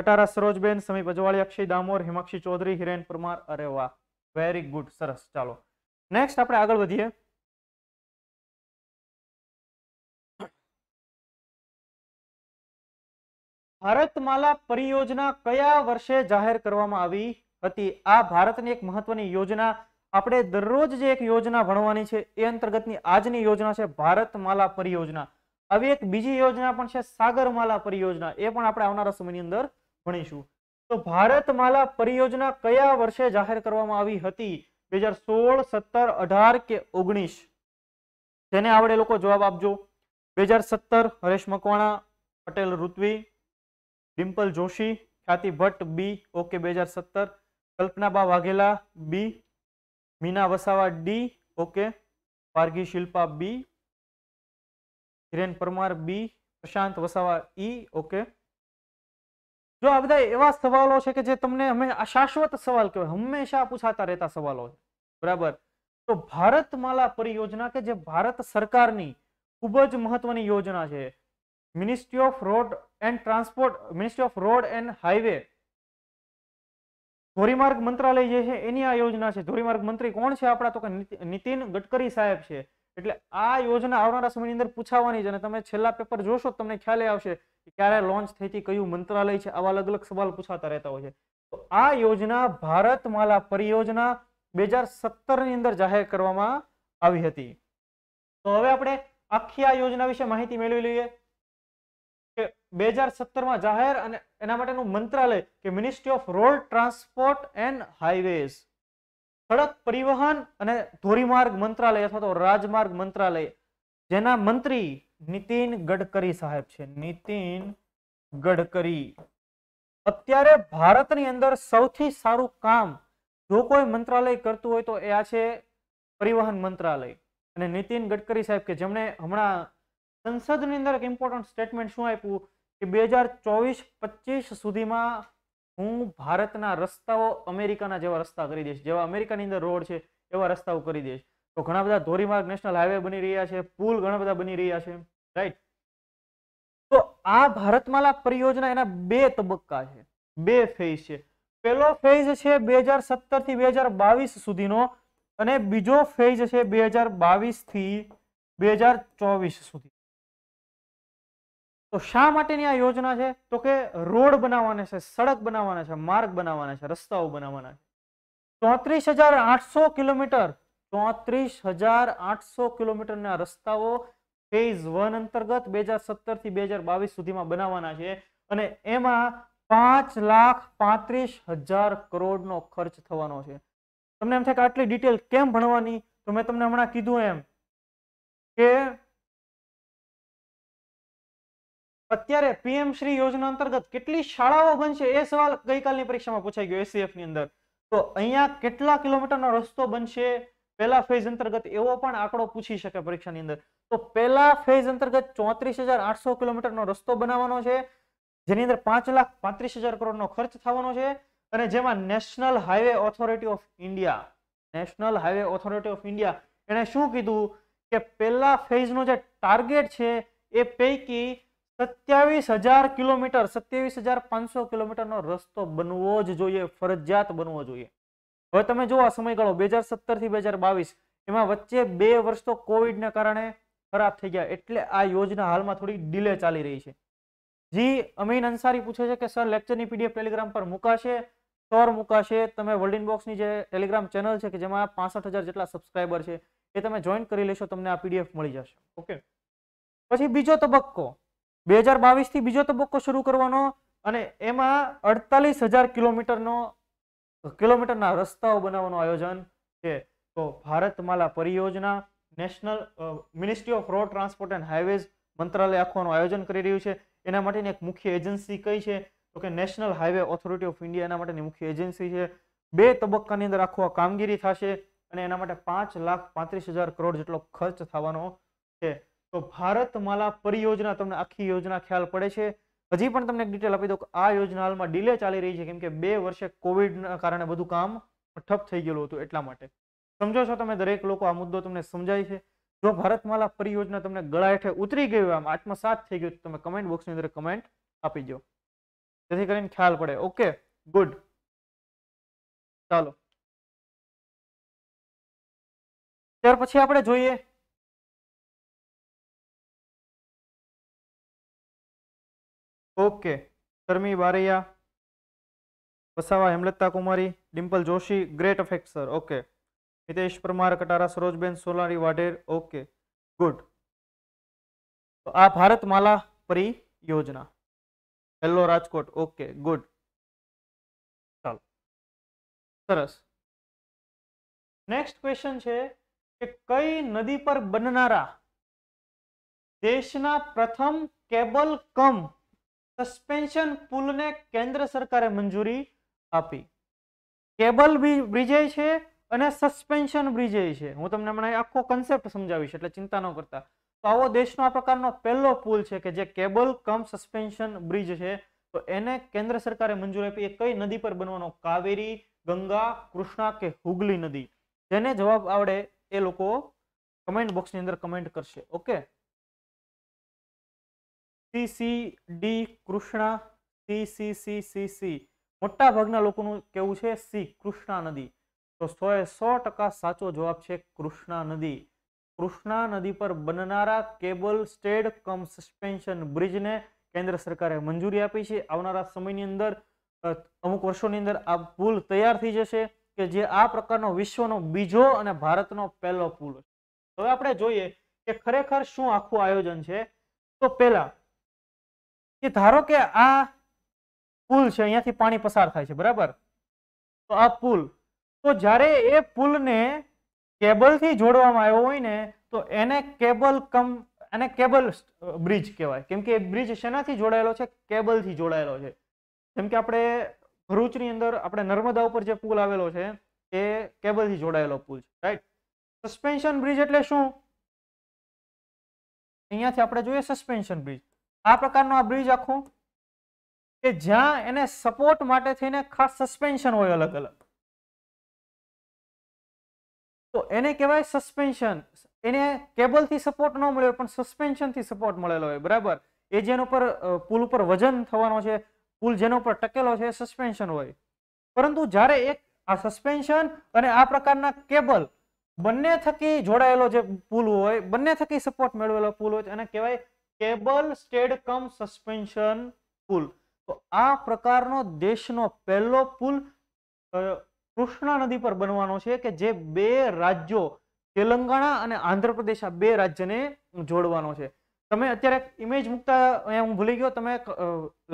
કટારા સરોજબેન સમીપ અજવાળી અક્ષય દામોર હિમાક્ષી ચૌધરી હિરેન પરમાર અરે વાહ વેરી ગુડ સરસ ચાલો નેક્સ્ટ આપણે આગળ વધીએ ભારતમાલા પરિયોજના કયા વર્ષે જાહેર કરવામાં આવી હતી આ ભારતની એક મહત્વની યોજના આપણે દરરોજ જે એક યોજના ભણવાની છે એ અંતર્ગતની આજની યોજના છે ભારતમાલા પરિયોજના આવી એક બીજી યોજના પણ છે સાગરમાલા પરિયોજના એ પણ આપણે આવનારા સમયની અંદર ભણીશું તો ભારતમાલા પરિયોજના કયા વર્ષે જાહેર કરવામાં આવી હતી બે હજાર સોળ સત્તર અઢાર કે ઓગણીસ જેને આવડે લોકો જવાબ આપજો બે હજાર સત્તર હરેશ મકવાણા પટેલ ઋત્વી डिम्पल जोशी ख्याति भट्ट बी ओके बेहजार सत्तर Kalpanaba Vaghela B Meena Vasava D okay Pargi Shilpa B Kiren Parmar B Prashant Vasava E okay जो आ बदा एवं सवालों के शाश्वत सवाल कह हमेशा पूछाता रहता सवालों बराबर तो भारतमाला परियोजना के भारत सरकार खूबज महत्व की योजना है ministry of road and transport ministry of road and highway ધોરીમાર્ગ મંત્રાલય જે છે એની આ યોજના છે ધોરીમાર્ગ મંત્રી કોણ છે આપણા તો કે નીતિન ગડકરી સાહેબ છે એટલે આ યોજના આવનારા સમયની અંદર પૂછાવાની છે અને તમે છેલ્લા પેપર જોશો તમને ખ્યાલ આવશે કે ક્યારે લોન્ચ થઈ કયું મંત્રાલય છે આવા અલગ અલગ સવાલ પૂછાતા રહેતા હોય છે તો આ યોજના ભારતમાલા પરિયોજના બે હજાર સત્તરની અંદર જાહેર કરવામાં આવી હતી તો હવે આપણે આખી આ યોજના વિશે માહિતી મેળવી લઈએ બે હજાર સત્તરમાં જાહેર અને એના માટેનું મંત્રાલય કે ministry of road transport and highways સડક પરિવહન અને ધોરીમાર્ગ મંત્રાલય અથવા તો રાજમાર્ગ મંત્રાલય જેના મંત્રી નીતિન ગડકરી સાહેબ છે નીતિન ગડકરી અત્યારે ભારતની અંદર સૌથી સારું કામ જો કોઈ મંત્રાલય કરતું હોય તો એ આ છે પરિવહન મંત્રાલય અને નીતિન ગડકરી સાહેબ કે જેમણે હમણાં સંસદની અંદર એક ઇમ્પોર્ટન્ટ સ્ટેટમેન્ટ શું આપ્યું કે બે હજાર ચોવીસ પચીસ સુધીમાં હું ભારતના રસ્તાઓ અમેરિકાના જેવા રસ્તા કરી દઈશ જેવા અમેરિકાની અંદર રોડ છે એવા રસ્તાઓ કરી દઈશ તો ઘણા બધા ધોરીમાર્ગ નેશનલ હાઈવે બની રહ્યા છે પુલ ઘણા બધા બની રહ્યા છે રાઈટ તો આ ભારતમાલા પરિયોજના એના બે તબક્કા છે બે ફેઝ છે પહેલો ફેઝ છે બે હજાર સત્તર થી બે હજાર બાવીસ સુધીનો અને બીજો ફેઝ છે બે હજાર બાવીસ થી બે હજાર ચોવીસ સુધી તો શા માટેની આ યોજના છે તો કે રોડ બનાવવાના છે સડક બનાવવાના છે માર્ગ બનાવવાના છે રસ્તાઓ બનાવવાના છે ચોત્રીસ હજાર આઠસો કિલોમીટર ચોત્રીસ હજાર આઠસો કિલોમીટરના રસ્તાઓ ફેઝ વન અંતર્ગત બે હજાર સત્તર થી બે હજાર બાવીસ સુધીમાં બનાવવાના છે અને એમાં પાંચ લાખ પાંત્રીસ હજાર કરોડનો ખર્ચ થવાનો છે તમને એમ થાય કે આટલી ડિટેલ કેમ ભણવાની તો મેં તમને હમણાં કીધું એમ કે અત્યારે પીએમ શ્રી યોજના અંતર્ગત કેટલી શાળાઓ બનશે એ સવાલ ગઈકાલની પરીક્ષામાં પૂછાઈ ગયો એસીએફ ની અંદર તો અહીંયા કેટલા કિલોમીટરનો રસ્તો બનશે પહેલા ફેઝ અંતર્ગત એવો પણ આંકડો પૂછી શકે પરીક્ષાની અંદર તો પહેલા ફેઝ અંતર્ગત ચોત્રીસ હજાર આઠસો કિલોમીટરનો રસ્તો બનાવવાનો છે જેની અંદર પાંચ લાખ પાંત્રીસ હજાર કરોડનો ખર્ચ થવાનો છે અને જેમાં national highway authority of India national highway authority of India એણે શું કીધું કે પહેલા ફેઝનો જે ટાર્ગેટ છે એ પૈકી સત્યાવીસ હજાર કિલોમીટર સત્યાવીસ હજાર પાંચસો કિલોમીટરનો રસ્તો બનવો જ જોઈએ ફરજિયાત બનવો જોઈએ હવે તમે જુઓ આ સમયગાળો બે હજાર સત્તરથી બે હજાર બાવીસ એમાં વચ્ચે બે વર્ષ તો કોવિડના કારણે ખરાબ થઈ ગયા એટલે આ યોજના હાલમાં થોડી ડીલે ચાલી રહી છે જી અમીન અંસારી પૂછે છે કે સર લેક્ચરની પીડીએફ ટેલિગ્રામ પર મુકાશે સર મુકાશે તમે વર્લ્ડ ઇનબોક્સની જે ટેલિગ્રામ ચેનલ છે કે જેમાં પાસઠ હજાર જેટલા સબસ્ક્રાઈબર છે એ તમે જોઈન કરી લેશો તમને આ પીડીએફ મળી જશે ઓકે પછી બીજો તબક્કો બે હજાર બાવીસથી બીજો તબક્કો શરૂ કરવાનો અને એમાં અડતાલીસ હજાર કિલોમીટરનો કિલોમીટરના રસ્તાઓ બનાવવાનું આયોજન છે તો ભારતમાલા પરિયોજના national ministry of road transport and highways મંત્રાલય આખવાનું આયોજન કરી રહ્યું છે એના માટેની એક મુખ્ય એજન્સી કઈ છે તો કે national highway authority of India એના માટેની મુખ્ય એજન્સી છે બે તબક્કાની અંદર આખું કામગીરી થશે અને એના માટે પાંચ લાખ પાંત્રીસ હજાર કરોડ જેટલો ખર્ચ થવાનો છે તો ભારતમાલા પરિયોજના તમને આખી યોજના ખ્યાલ પડે છે હજી પણ તમને ડિટેલ આપી દો કે આ યોજના હાલમાં ડીલે ચાલી રહી છે કેમ કે બે વર્ષે કોવિડના કારણે બધું કામ ઠપ થઈ ગયેલું હતું એટલા માટે સમજો છો તમે દરેક લોકો આ મુદ્દો તમને સમજાય છે જો ભારતમાલા પરિયોજના તમને ગળા હેઠે ઉતરી ગઈ આમ આત્મસાત થઈ ગયું તમે કમેન્ટ બોક્સની અંદર કમેન્ટ આપી દો જેથી કરીને ખ્યાલ પડે ઓકે ગુડ ચાલો ત્યાર પછી આપણે જોઈએ okay Sharmi Baraiya Vasava Hemlata Kumari Dimple Joshi great effect sir okay Mitesh Parmar Katara Sarojben Solari Vadher okay good तो आ भारतमाला परियोजना हेलो राजकोट ओके गुड चल सरस नेक्स्ट क्वेश्चन है कि कई नदी पर बननारा देशना प्रथम केबल कम સસ્પેન્શન પુલને કેન્દ્ર સરકારે મંજૂરી આપી કેબલ બ્રિજે છે અને સસ્પેન્શન બ્રિજે છે હું તમને હમણાં આખો કન્સેપ્ટ સમજાવીશ એટલે ચિંતા ન કરતા તો આવો દેશનો આ પ્રકારનો પહેલો પુલ છે કે જે કેબલ કમ સસ્પેન્શન બ્રિજ છે તો એને કેન્દ્ર સરકારે મંજૂરી આપી એ કઈ નદી પર બનવાનો કાવેરી ગંગા કૃષ્ણા કે હુગલી નદી જેને જવાબ આવડે એ લોકો કમેન્ટ બોક્સની અંદર કમેન્ટ કરશે okay C C D Krishna C C C C C મોટા ભાગના લોકોનું કેવું છે સી કૃષ્ણા નદી તો સો એ સો ટકા સાચો જવાબ છે કૃષ્ણા નદી કૃષ્ણા નદી પર બનનારા કેબલ સ્ટેડ કમ સસ્પેન્શન બ્રિજને કેન્દ્ર સરકારે મંજૂરી આપી છે આવનારા સમયની અંદર અમુક વર્ષોની અંદર આ પુલ તૈયાર થઈ જશે કે જે આ પ્રકારનો વિશ્વનો બીજો અને ભારતનો પહેલો પુલ હવે આપણે જોઈએ કે ખરેખર શું આખું આયોજન છે તો પહેલા કે ધારો કે આ પુલ છે અહીંયાથી પાણી પસાર થાય છે બરાબર તો આ પુલ તો જ્યારે એ પુલને કેબલથી જોડવામાં આવ્યો હોય ને તો એને કેબલ કમ એને કેબલ બ્રિજ કહેવાય કેમ કે એ બ્રિજ શેનાથી જોડાયેલો છે કેબલથી જોડાયેલો છે જેમ કે આપણે ભરૂચની અંદર આપણે નર્મદા ઉપર જે પુલ આવેલો છે એ કેબલથી જોડાયેલો પુલ છે રાઈટ સસ્પેન્શન બ્રિજ એટલે શું અહીંયાથી આપણે જોઈએ સસ્પેન્શન બ્રિજ આ પ્રકારનો આ બ્રિજ આખો કે જ્યાં એને સપોર્ટ માટે થઈને ખાસ સસ્પેન્શન હોય અલગ અલગ તો એને કહેવાય સસ્પેન્શન એને કેબલથી સપોર્ટ ન મળ્યો પણ સસ્પેન્શનથી સપોર્ટ મળેલો હોય બરાબર એ જેનો પર પુલ ઉપર વજન થવાનો છે પુલ જેનો પર ટકેલો છે સસ્પેન્શન હોય પરંતુ જ્યારે એક આ સસ્પેન્શન અને આ પ્રકારના કેબલ બંને થકી જોડાયેલો જે પુલ હોય બંને થકી સપોર્ટ મેળવેલો પુલ હોય અને કહેવાય કેબલ સ્ટેડ કમ સસ્પેન્શન પુલ તો આ પ્રકારનો દેશનો પહેલો પુલ કૃષ્ણા નદી પર બનવાનો છે કે જે બે રાજ્યો તેલંગાણા અને આંધ્રપ્રદેશ આ બે રાજ્યને જોડવાનો છે તમે અત્યારે ઇમેજ મૂકતા અહીંયા હું ભૂલી ગયો તમે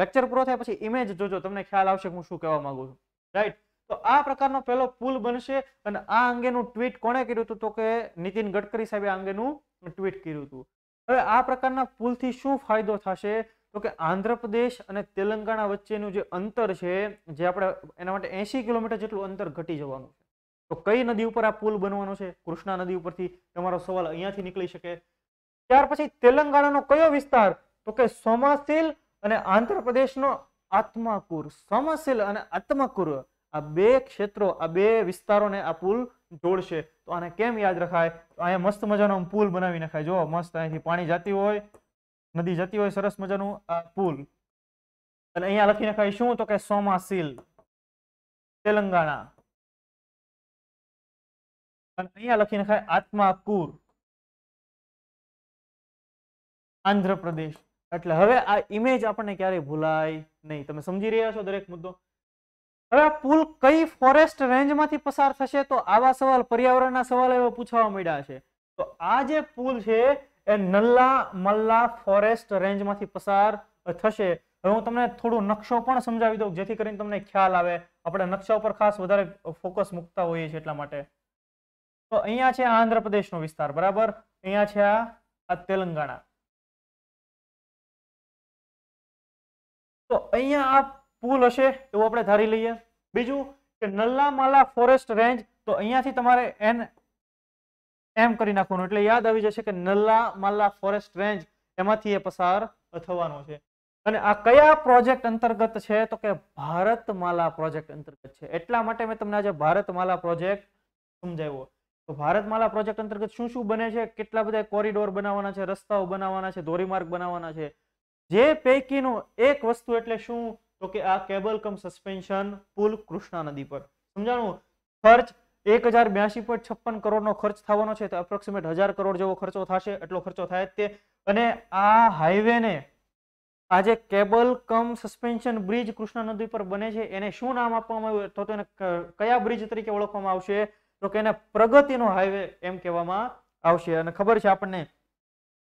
લેક્ચર પૂરો થાય પછી ઇમેજ જોજો તમને ખ્યાલ આવશે હું શું કહેવા માંગુ છું રાઈટ તો આ પ્રકારનો પહેલો પુલ બનશે અને આ અંગેનું ટ્વીટ કોણે કર્યું હતું તો કે નીતિન ગડકરી સાહેબે આ અંગેનું ટ્વીટ કર્યું હતું હવે આ પ્રકારના પુલથી શું ફાયદો થશે તો કે આંધ્રપ્રદેશ અને તેલંગાણા વચ્ચેનું જે અંતર છે જે આપણે એના માટે એંશી કિલોમીટર જેટલું અંતર ઘટી જવાનું છે તો કઈ નદી ઉપર આ પુલ બનવાનો છે કૃષ્ણા નદી ઉપરથી તમારો સવાલ અહીંયાથી નીકળી શકે ત્યાર પછી તેલંગાણાનો કયો વિસ્તાર તો કે સોમાસિલ અને આંધ્રપ્રદેશનો આત્માકુર સોમાસિલ અને આત્માકુર આ બે ક્ષેત્રો આ બે વિસ્તારોને આ પુલ જોડશે તો આને કેમ યાદ રખાય તો અહીંયા મસ્ત મજાનો પુલ બનાવી નાખાય જો મસ્ત અહીંથી પાણી જતી હોય નદી જતી હોય સરસ મજાનું આ પુલ અને અહીંયા લખી નાખાય શું તો કે સોમા સીલ તેલંગાણા અને અહીંયા લખી નખાય આત્માકુર આંધ્રપ્રદેશ એટલે હવે આ ઇમેજ આપણને ક્યારેય ભૂલાય નહીં તમે સમજી રહ્યા છો દરેક મુદ્દો હવે પુલ કઈ ફોરેસ્ટ રેન્જમાંથી પસાર થશે તો આવા સવાલ પર્યાવરણના સવાલ એવા પૂછવા મળ્યા છે તો આ જે પુલ છે એ નલ્લા મલ્લા ફોરેસ્ટ રેન્જમાંથી પસાર થશે હવે હું તમને થોડું નકશો પણ સમજાવી દઉં જેથી કરીને તમને ખ્યાલ આવે આપણે નકશા ઉપર ખાસ વધારે ફોકસ મૂકતા હોઈએ છીએ એટલા માટે તો અહીંયા છે આંધ્રપ્રદેશનો વિસ્તાર બરાબર અહીંયા છે આ તેલંગાણા તો અહીંયા આ પુલ હશે એવું આપણે ધારી લઈએ બીજું કે નલ્લામાલા ફોરેસ્ટ રેન્જ તો અહીંયાથી તમારે એન એમ કરી નાખવાનું એટલે યાદ આવી જશે કે નલ્લામાલા ફોરેસ્ટ રેન્જ એમાંથી એ પસાર થવાનો છે અને આ કયા પ્રોજેક્ટ અંતર્ગત છે તો કે ભારતમાલા પ્રોજેક્ટ અંતર્ગત છે એટલા માટે મેં તમને આજે ભારતમાલા પ્રોજેક્ટ સમજાવ્યો તો ભારતમાલા પ્રોજેક્ટ અંતર્ગત શું શું બને છે કેટલા બધા કોરિડોર બનાવવાના છે રસ્તાઓ બનાવવાના છે ધોરીમાર્ગ બનાવવાના છે જે પૈકીનું એક વસ્તુ એટલે શું તો કે આ કેબલ કમ સસ્પેન્શન પુલ કૃષ્ણા નદી પર સમજાણું ખર્ચ એક હજાર બ્યાસી પોઈન્ટ છપ્પન કરોડનો ખર્ચ થવાનો છે તો એપ્રોક્સિમેટ હજાર કરોડ જેવો ખર્ચો થશે એટલો ખર્ચો થાય તે અને આ હાઈવેને આ જે cable cum suspension bridge Krishna નદી પર બને છે એને શું નામ આપવામાં આવ્યું તો એને કયા બ્રિજ તરીકે ઓળખવામાં આવશે તો કે એને પ્રગતિનો હાઈવે એમ કહેવામાં આવશે અને ખબર છે આપણને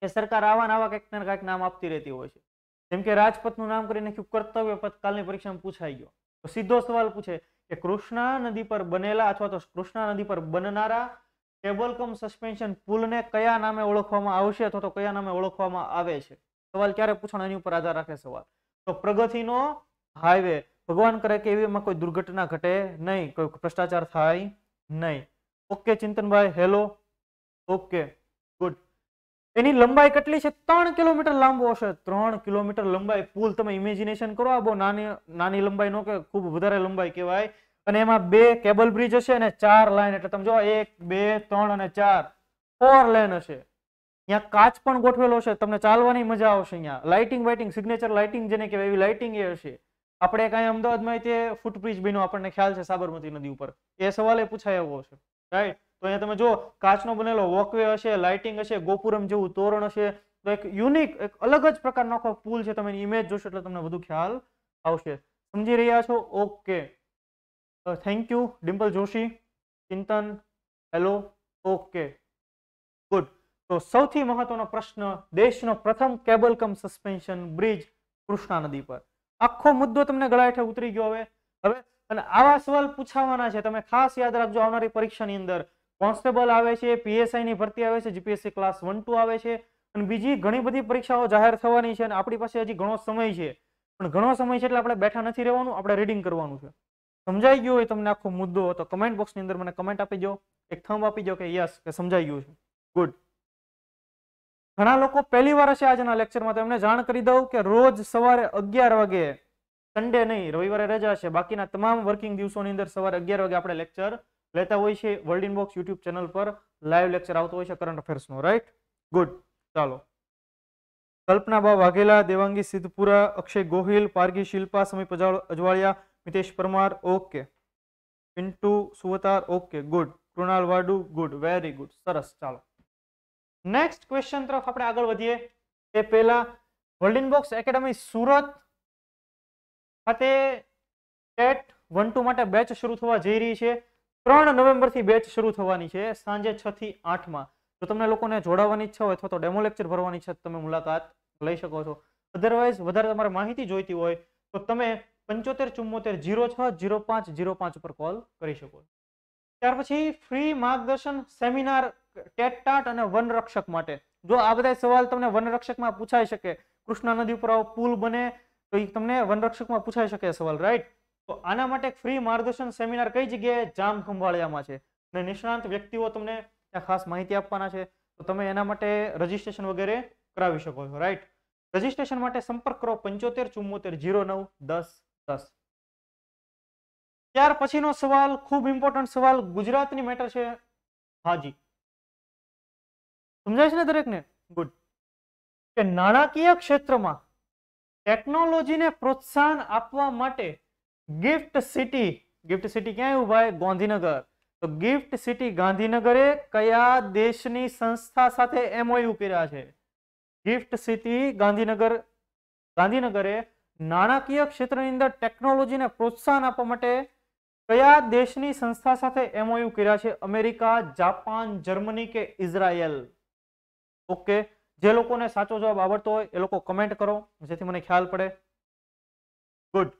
કે સરકાર આવા આવા કંઈક ને કંઈક નામ આપતી રહેતી હોય છે જેમ કે રાજપથનું નામ કરીને નાખ્યું કર્તવ્ય પથ કાલની પરીક્ષામાં પૂછાઈ ગયો તો સીધો સવાલ પૂછે કે કૃષ્ણા નદી પર બનેલા અથવા તો કૃષ્ણા નદી પર બનનારા કેબલ સસ્પેન્શન પુલને કયા નામે ઓળખવામાં આવશે અથવા તો કયા નામે ઓળખવામાં આવે છે સવાલ ક્યારે પૂછવાનો એની ઉપર આધાર રાખે સવાલ તો પ્રગતિનો હાઈવે ભગવાન કરે કે એવીમાં કોઈ દુર્ઘટના ઘટે નહીં કોઈ ભ્રષ્ટાચાર થાય નહીં okay Chintanbhai hello okay good એની લંબાઈ કેટલી છે ત્રણ કિલોમીટર લાંબો હશે ત્રણ કિલોમીટર લંબાઈ પુલ તમે ઇમેજિનેશન કરો આ બહુ નાની નાની લંબાઈ નો કે ખૂબ વધારે લંબાઈ કહેવાય અને એમાં બે કેબલ બ્રિજ હશે અને ચાર લાઇન એટલે તમે જો એક બે ત્રણ અને ચાર ફોર લાઇન હશે અહીંયા કાચ પણ ગોઠવેલો છે તમને ચાલવાની મજા આવશે અહીંયા લાઇટિંગ વાઇટિંગ સિગ્નેચર લાઇટિંગ જેને કહેવાય એવી લાઇટિંગ એ હશે આપણે કઈ અમદાવાદમાં તે ફૂટબ્રિજ બન્યો આપણને ખ્યાલ છે સાબરમતી નદી ઉપર એ સવાલે પૂછાય એવો છે રાઈટ તો અહીંયા તમે જો કાચનો બનેલો વોકવે હશે લાઇટિંગ હશે ગોપુરમ જેવું તોરણ હશે તો એક યુનિક એક અલગ જ પ્રકારનો આખો પુલ છે તમે ઇમેજ જોશો એટલે તમને બધું ખ્યાલ આવશે સમજી રહ્યા છો okay thank you Dimple Joshi Chintan hello okay good તો સૌથી મહત્વનો પ્રશ્ન દેશનો પ્રથમ કેબલકમ સસ્પેન્શન બ્રિજ કૃષ્ણા નદી પર આખો મુદ્દો તમને ગળા હેઠળ ઉતરી ગયો હવે હવે અને આવા સવાલ પૂછાવાના છે તમે ખાસ યાદ રાખજો આવનારી પરીક્ષાની અંદર કોન્સ્ટેબલ આવે છે પીએસઆઈ ની ભરતી આવે છે જીપીએસસી ક્લાસ વન ટુ આવે છે અને બીજી ઘણી બધી પરીક્ષાઓ જાહેર થવાની છે અને આપણી પાસે હજી ઘણો સમય છે પણ ઘણો સમય છે એટલે આપણે બેઠા નથી રહેવાનું આપણે રીડિંગ કરવાનું છે સમજાઈ ગયું હોય તમને આખો મુદ્દો તો કમેન્ટ બોક્સની અંદર મને કમેન્ટ આપી દો એક થંબ આપી દો કે યસ કે સમજાઈ ગયું છે ગુડ ઘણા લોકો પહેલી વાર હશે આજના લેક્ચરમાં તો એમને જાણ કરી દઉં કે રોજ સવારે અગિયાર વાગે સન્ડે નહીં રવિવારે રજા છે બાકીના તમામ વર્કિંગ દિવસોની અંદર સવારે અગિયાર વાગે આપણે લેક્ચર લેતા હોય છે વર્લ્ડ ઇનબોક્સ યુટ્યુબ ચેનલ પર લાઈવ લેક્ચર આવતો હોય છે કરંટ અફેર્સનો રાઈટ ગુડ ચાલો Kalpanaba Vaghela Devangi Siddhpura Akshay Gohil Pargi Shilpa Samip Ajwaliya Mitesh Parmar okay Pintu Suvtar okay good Krunal Vadu good very good સરસ ચાલો નેક્સ્ટ ક્વેશ્ચન તરફ આપણે આગળ વધીએ એ પહેલા વર્લ્ડ બોક્સ એકેડમી સુરત ખાતે ટેટ વન ટુ માટે બેચ શરૂ થવા જઈ રહી છે ત્રણ નવેમ્બરથી બેચ શરૂ થવાની છે સાંજે છ થી આઠમાં જો તમને લોકોને જોડાવાની ઈચ્છા હોય અથવા તો ડેમો લેક્ચર ભરવાની છે તમે મુલાકાત લઈ શકો છો અધરવાઇઝ વધારે તમારે માહિતી જોઈતી હોય તો તમે પંચોતેર ચુમ્મોતેર જીરો છ જીરો પાંચ જીરો પાંચ ઉપર કોલ કરી શકો ત્યાર પછી ફ્રી માર્ગદર્શન સેમિનાર ટેટટાટ અને વનરક્ષક માટે જો આ બધા સવાલ તમને વનરક્ષકમાં પૂછાઈ શકે કૃષ્ણા નદી ઉપર આવો પુલ બને તો એ તમને વનરક્ષકમાં પૂછાઈ શકે સવાલ રાઈટ તો આના માટે ફ્રી માર્ગદર્શન સેમિનાર કઈ જગ્યાએ જામ ખંભાળિયામાં છે અને નિષ્ણાંત વ્યક્તિઓ તમને ત્યાં ખાસ માહિતી આપવાના છે તો તમે એના માટે રજીસ્ટ્રેશન વગેરે કરાવી શકો છો રાઈટ રજીસ્ટ્રેશન માટે સંપર્ક કરો પંચોતેર ચુમ્મોતેર જીરો નવ દસ દસ ત્યાર પછીનો સવાલ ખૂબ ઇમ્પોર્ટન્ટ સવાલ ગુજરાતની મેટર છે હાજી સમજાય છે ને દરેકને ગુડ કે નાણાકીય ક્ષેત્રમાં ટેકનોલોજીને પ્રોત્સાહન આપવા માટે ગિફ્ટ સિટી ગિફ્ટ સિટી ક્યાં આવ્યું ભાઈ ગાંધીનગર તો ગિફ્ટ સિટી ગાંધીનગરે કયા દેશની સંસ્થા સાથે એમઓયુ કર્યા છે ગિફ્ટ સિટી ગાંધીનગર ગાંધીનગરે નાણાકીય ક્ષેત્રની અંદર ટેકનોલોજીને પ્રોત્સાહન આપવા માટે કયા દેશની સંસ્થા સાથે એમઓયુ કર્યા છે અમેરિકા જાપાન જર્મની કે ઇઝરાયલ ઓકે જે લોકોને સાચો જવાબ આવડતો હોય એ લોકો કમેન્ટ કરો જેથી મને ખ્યાલ પડે ગુડ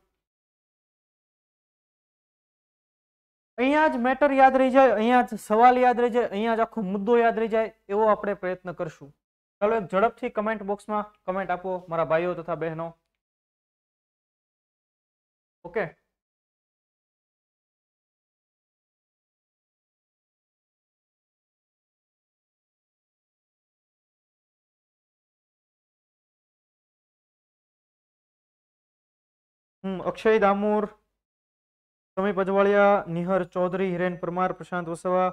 અહીંયા જ મેટર યાદ રહી જાય અહીંયા જ સવાલ યાદ રહી જાય અહીંયા જ આખો મુદ્દો યાદ રહી જાય એવો આપણે પ્રયત્ન કરશું ચાલો એક ઝડપથી કમેન્ટ બોક્સમાં કમેન્ટ આપો મારા ભાઈઓ તથા બહેનો okay Akshay Damor Samay Pajwaliya Nihar Chaudhary Hiren Parmar Prashant Vasava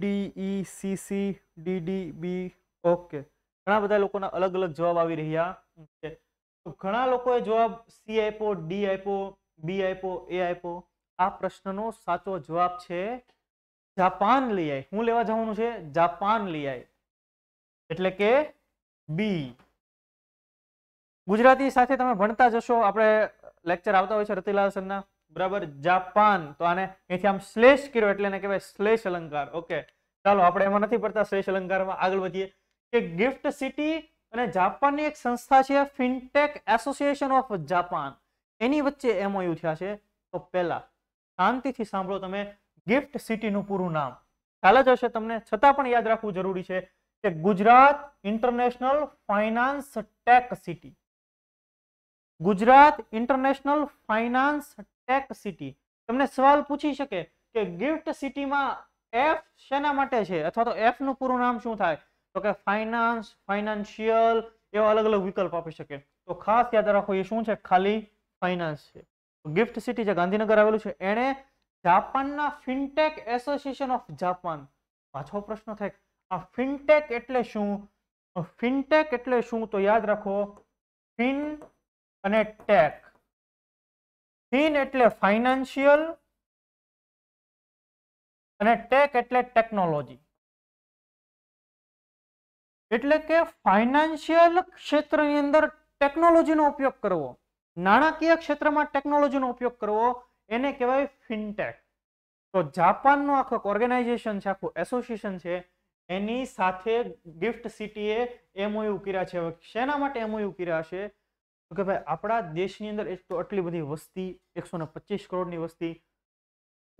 D D B okay ઘણા બધા લોકોના અલગ અલગ જવાબ આવી રહ્યા છે તો ઘણા લોકોએ જવાબ સી આપ્યો ડી આપ્યો બી આપ્યો એ આપ્યો આ પ્રશ્નનો સાચો જવાબ છે જાપાન લઈ આય હું લેવા જવાનું છે જાપાન લઈ આય એટલે કે બી ગુજરાતી સાથે તમે ભણતા જશો આપણે લેક્ચર આવતા હોય છે રતિલાલ સરના બરાબર જાપાન તો આને અહીંથી આમ શ્લેષ કર્યો એટલે એને કહેવાય શ્લેષ અલંકાર ઓકે ચાલો આપણે એમાં નથી પડતા શ્લેષ અલંકારમાં આગળ વધીએ કે ગિફ્ટ સિટી અને જાપાનની એક સંસ્થા છે ફિનટેક એસોસિએશન ઓફ જાપાન એની વચ્ચે એમઓયુ થયા છે તો પહેલા શાંતિથી સાંભળો તમે ગિફ્ટ સિટીનું પૂરું નામ ખ્યાલ જ હશે તમને છતાં પણ યાદ રાખવું જરૂરી છે કે Gujarat international finance tech city Gujarat international finance tech city તમને સવાલ પૂછી શકે કે ગિફ્ટ સિટીમાં એફ શેના માટે છે અથવા તો એફ નું પૂરું નામ શું થાય તો કે ફાઇનાન્સ ફાઇનાન્શિયલ એવા અલગ અલગ વિકલ્પ આપી શકે તો ખાસ યાદ રાખો એ શું છે ખાલી ફાઇનાન્સ છે ગિફ્ટ સિટી જે ગાંધીનગર આવેલું છે એણે જાપાનના ફિનટેક એસોસિએશન ઓફ જાપાન પાછો પ્રશ્ન થાય આ ફિનટેક એટલે શું ફિનટેક એટલે શું તો યાદ રાખો ફિન અને ટેક ફિન એટલે ફાઇનાન્શિયલ અને ટેક એટલે ટેકનોલોજી એટલે કે ફાઇનાન્શિયલ ક્ષેત્રની અંદર ટેકનોલોજીનો ઉપયોગ કરવો નાણાકીય ક્ષેત્રમાં ટેકનોલોજીનો ઉપયોગ કરવો એને કહેવાય ફિનટેક તો જાપાનનું આખો ઓર્ગેનાઇઝેશન છે આખું એસોસિએશન છે એની સાથે ગિફ્ટ સિટીએ એમઓયુ કર્યા છે શેના માટે એમઓયુ કર્યા છે તો કે ભાઈ આપણા દેશની અંદર એક તો આટલી બધી વસ્તી એકસો ને પચીસ કરોડની વસ્તી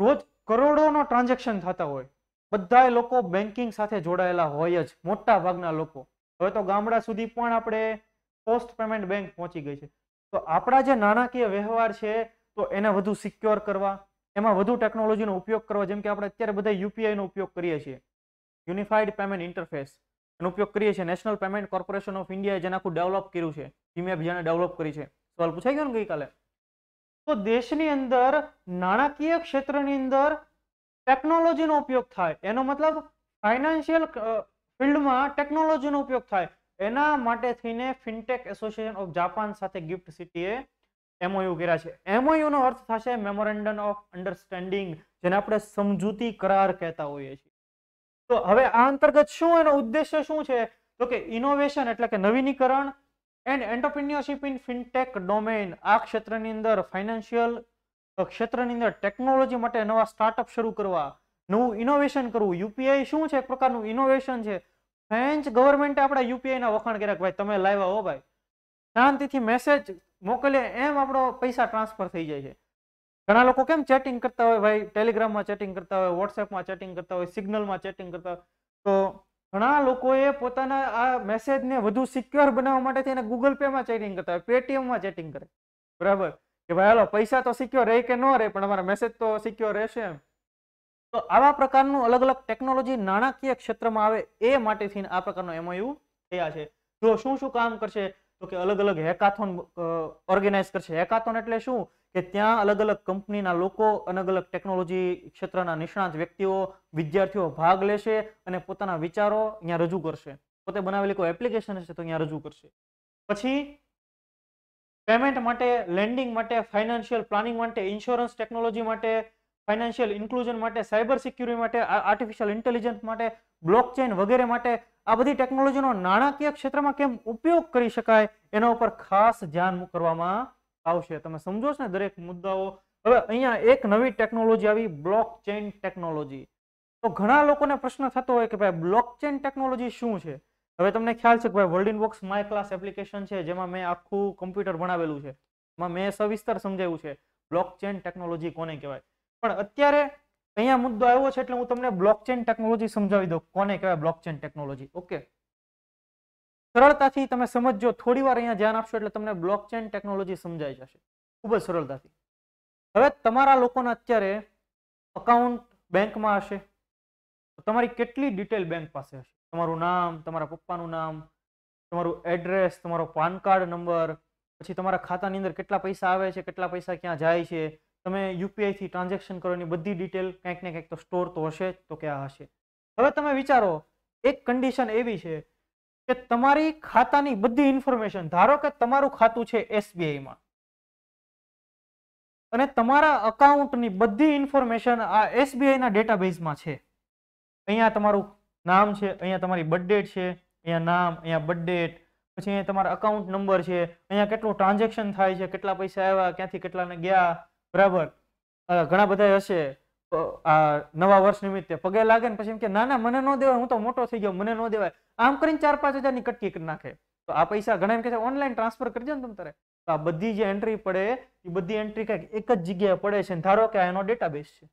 રોજ કરોડોનો ટ્રાન્ઝેક્શન થતા હોય બધા લોકો બેન્કિંગ સાથે જોડાયેલા હોય જ મોટા ભાગના લોકો હવે તો ગામડા સુધી પણ આપણે પોસ્ટ પેમેન્ટ બેંક પહોંચી ગઈ છે તો આપણા જે નાણાકીય વ્યવહાર છે તો એને વધુ સિક્યોર કરવા એમાં વધુ ટેકનોલોજીનો ઉપયોગ કરવો જેમ કે આપણે અત્યારે બધા યુપીઆઈનો ઉપયોગ કરીએ છીએ યુનિફાઈડ પેમેન્ટ ઇન્ટરફેસ ઉપયોગ કરીએ છીએ નેશનલ પેમેન્ટ કોર્પોરેશન ઓફ ઇન્ડિયાએ જેને આખું ડેવલપ કર્યું છે જીમેપ જેને ડેવલપ કરી છે સવાલ પૂછાઈ ગયો ને ગઈકાલે તો દેશની અંદર નાણાકીય ક્ષેત્રની અંદર ટેકનોલોજીનો ઉપયોગ થાય એનો મતલબ ફાઇનાન્શિયલ ફિલ્ડમાં ટેકનોલોજીનો ઉપયોગ થાય એના માટે થઈને ફિનટેક એસોસિએશન ઓફ જાપાન સાથે ગિફ્ટ સિટીએ એમઓયુ કર્યા છે એમઓયુનો અર્થ થશે મેમોરેન્ડમ ઓફ અન્ડરસ્ટેન્ડિંગ જેને આપણે સમજૂતી કરાર કહેતા હોઈએ છીએ તો હવે આ અંતર્ગત શું એનો ઉદ્દેશ્ય શું છે તો કે ઇનોવેશન એટલે કે નવીનીકરણ and entrepreneurship in fintech domain આ ક્ષેત્રની અંદર ફાઇનાન્શિયલ ક્ષેત્રની અંદર ટેકનોલોજી માટે નવા સ્ટાર્ટઅપ શરૂ કરવા નવું ઇનોવેશન કરવું યુપીઆઈ શું છે એક પ્રકારનું ઇનોવેશન છે ફ્રેન્ચ ગવર્મેન્ટે આપણા યુપીઆઈના વખાણ કર્યા કે ભાઈ તમે લાવ્યા હો ભાઈ શાંતિથી મેસેજ મોકલીએ એમ આપણો પૈસા ટ્રાન્સફર થઈ જાય છે ઘણા લોકો કેમ ચેટિંગ કરતા હોય ભાઈ ટેલિગ્રામમાં ચેટિંગ કરતા હોય વોટ્સએપમાં ચેટિંગ કરતા હોય સિગ્નલમાં ચેટિંગ કરતા હોય તો ઘણા લોકોએ પોતાના આ મેસેજને વધુ સિક્યોર બનાવવા માટે થઈને ગૂગલ પેમાં ચેટિંગ કરતા હોય પેટીએમમાં ચેટિંગ કરે બરાબર કે ભાઈ હાલો પૈસા તો સિક્યોર રહે કે ન રહે પણ અમારા મેસેજ તો સિક્યોર રહેશે એમ તો આવા પ્રકારનું અલગ અલગ ટેકનોલોજી નાણાકીય ક્ષેત્રમાં આવે એ માટેથી આ પ્રકારનો એમઓયુ થયા છે જો શું શું કામ કરશે તો કે અલગ અલગ હેકાથોન ઓર્ગેનાઇઝ કરશે હેકાથોન એટલે શું કે ત્યાં અલગ અલગ કંપનીના લોકો અલગ અલગ ટેકનોલોજી ક્ષેત્રના નિષ્ણાત વ્યક્તિઓ વિદ્યાર્થીઓ ભાગ લેશે અને પોતાના વિચારો અહીંયા રજૂ કરશે પોતે બનાવેલી કોઈ એપ્લિકેશન હશે તો અહીંયા રજૂ કરશે પછી પેમેન્ટ માટે લેન્ડિંગ માટે ફાઇનાન્શિયલ પ્લાનિંગ માટે ઇન્સ્યોરન્સ ટેકનોલોજી માટે ફાઇનાન્શિયલ ઇન્ક્લુઝન માટે સાયબર સિક્યુરિટી માટે આર્ટિફિશિયલ ઇન્ટેલિજન્સ માટે બ્લોકચેઇન વગેરે માટે આ બધી ટેકનોલોજીનો નાણાકીય ક્ષેત્રમાં કેમ ઉપયોગ કરી શકાય એના ઉપર ખાસ ધ્યાન કરવામાં આવશે તમે સમજો છો ને દરેક મુદ્દાઓ હવે અહીંયા એક નવી ટેકનોલોજી આવી બ્લોક ટેકનોલોજી તો ઘણા લોકોને પ્રશ્ન થતો હોય કે ભાઈ બ્લોક ટેકનોલોજી શું છે હવે તમને ખ્યાલ છે કે ભાઈ world in box my class application છે જેમાં મેં આખું કમ્પ્યુટર ભણાવેલું છે એમાં મેં સવિસ્તર સમજાવ્યું છે બ્લોક ટેકનોલોજી કોને કહેવાય પણ અત્યારે અહીંયા મુદ્દો આવ્યો છે એટલે હું તમને બ્લોકચેન ટેકનોલોજી સમજાવી દઉં કોને કહેવાય બ્લોકચેન ટેકનોલોજી ઓકે સરળતાથી તમે સમજો થોડી વાર અહીંયા ધ્યાન આપશો એટલે તમને બ્લોકચેન ટેકનોલોજી સમજાઈ જશે ખૂબ જ સરળતાથી હવે તમારા લોકોના અત્યારે અકાઉન્ટ બેંકમાં હશે તમારી કેટલી ડિટેલ બેંક પાસે હશે તમારું નામ તમારા પપ્પાનું નામ તમારું એડ્રેસ તમારો પાન કાર્ડ નંબર પછી તમારા ખાતાની અંદર કેટલા પૈસા આવે છે કેટલા પૈસા ક્યાં જાય છે તમે યુપીઆઈથી ટ્રાન્ઝેક્શન કરો એની બધી ડિટેલ કંઈક ને કંઈક તો સ્ટોર તો હશે તો કે હશે હવે તમે વિચારો એક કન્ડિશન એવી છે કે તમારી ખાતાની બધી ઇન્ફોર્મેશન ધારો કે તમારું ખાતું છે એસબીઆઈમાં અને તમારા અકાઉન્ટની બધી ઇન્ફોર્મેશન આ એસબીઆઈના ડેટાબેઝમાં છે અહીંયા તમારું નામ છે અહીંયા તમારી બર્થડેટ છે અહીંયા નામ અહીંયા બર્થડેટ પછી અહીંયા તમારા અકાઉન્ટ નંબર છે અહીંયા કેટલું ટ્રાન્ઝેક્શન થાય છે કેટલા પૈસા આવ્યા ક્યાંથી કેટલાને ગયા બરાબર ઘણા બધા હશે આ નવા વર્ષ નિમિત્તે પગે લાગે ને પછી એમ કે ના ના મને ન દેવાય હું તો મોટો થઈ ગયો મને ન દેવાય આમ કરીને ચાર પાંચ હજારની કટકી કરી નાખે તો આ પૈસા ઘણા એમ કે છે ઓનલાઈન ટ્રાન્સફર કરજો ને તારે તો આ બધી જે એન્ટ્રી પડે એ બધી એન્ટ્રી કંઈક એક જ જગ્યાએ પડે છે ધારો કે આ એનો ડેટાબેઝ છે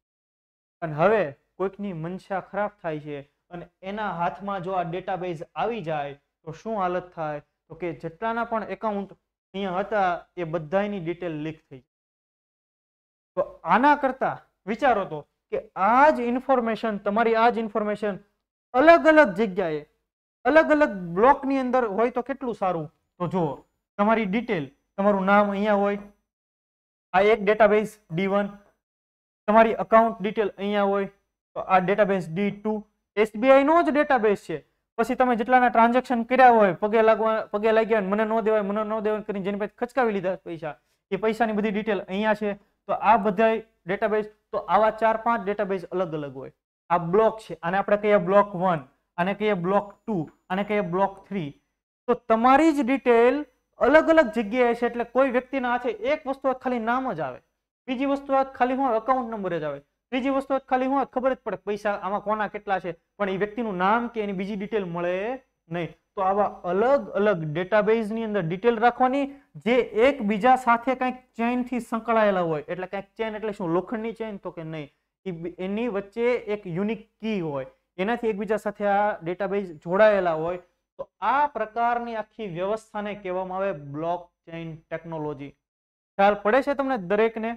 અને હવે કોઈકની મનસા ખરાબ થાય છે અને એના હાથમાં જો આ ડેટાબેઝ આવી જાય તો શું હાલત થાય તો કે જેટલાના પણ એકાઉન્ટ અહીંયા હતા એ બધાની ડિટેલ લીક થઈ તો આના કરતાં વિચારો તો કે આ જ ઇન્ફોર્મેશન તમારી આ જ ઇન્ફોર્મેશન અલગ અલગ જગ્યાએ અલગ અલગ બ્લોકની અંદર હોય તો કેટલું સારું તો જુઓ તમારી ડિટેલ તમારું નામ અહીંયા હોય આ એક ડેટાબેઝ ડી વન તમારી અકાઉન્ટ ડિટેલ અહીંયા હોય તો આ ડેટાબેઝ ડી ટુ એસબીઆઈનો જ ડેટાબેઝ છે પછી તમે જેટલાના ટ્રાન્ઝેક્શન કર્યા હોય પગે લાગવા પગે લાગ્યા મને ન દેવાય મને ન દેવાય કરીને જેની પાસે ખચકાવી લીધા પૈસા એ પૈસાની બધી ડિટેલ અહીંયા છે તો આ બધા ડેટાબેઝ તો આવા ચાર પાંચ ડેટાબેઝ અલગ અલગ હોય આ બ્લોક છે અને આપણે કહીએ બ્લોક વન અને કહીએ બ્લોક ટુ અને કહીએ બ્લોક થ્રી તો તમારી જ ડિટેલ અલગ અલગ જગ્યાએ છે એટલે કોઈ વ્યક્તિના છે એક વસ્તુ ખાલી નામ જ આવે બીજી વસ્તુ ખાલી હું એકાઉન્ટ નંબર જ આવે ત્રીજી વસ્તુ ખાલી હું ખબર જ પડે પૈસા આમાં કોના કેટલા છે પણ એ વ્યક્તિનું નામ કે એની બીજી ડિટેલ મળે નહીં તો આવા અલગ અલગ ડેટાબેઝની અંદર ડિટેલ રાખવાની જે એકબીજા સાથે કંઈક ચેઇનથી સંકળાયેલા હોય એટલે કંઈક ચેન એટલે શું લોખંડની ચેન તો કે નહીં એની વચ્ચે એક યુનિક કી હોય એનાથી એકબીજા સાથે આ ડેટાબેઝ જોડાયેલા હોય તો આ પ્રકારની આખી વ્યવસ્થાને કહેવામાં આવે બ્લોક ચેઇન ટેકનોલોજી ખ્યાલ પડે છે તમને દરેકને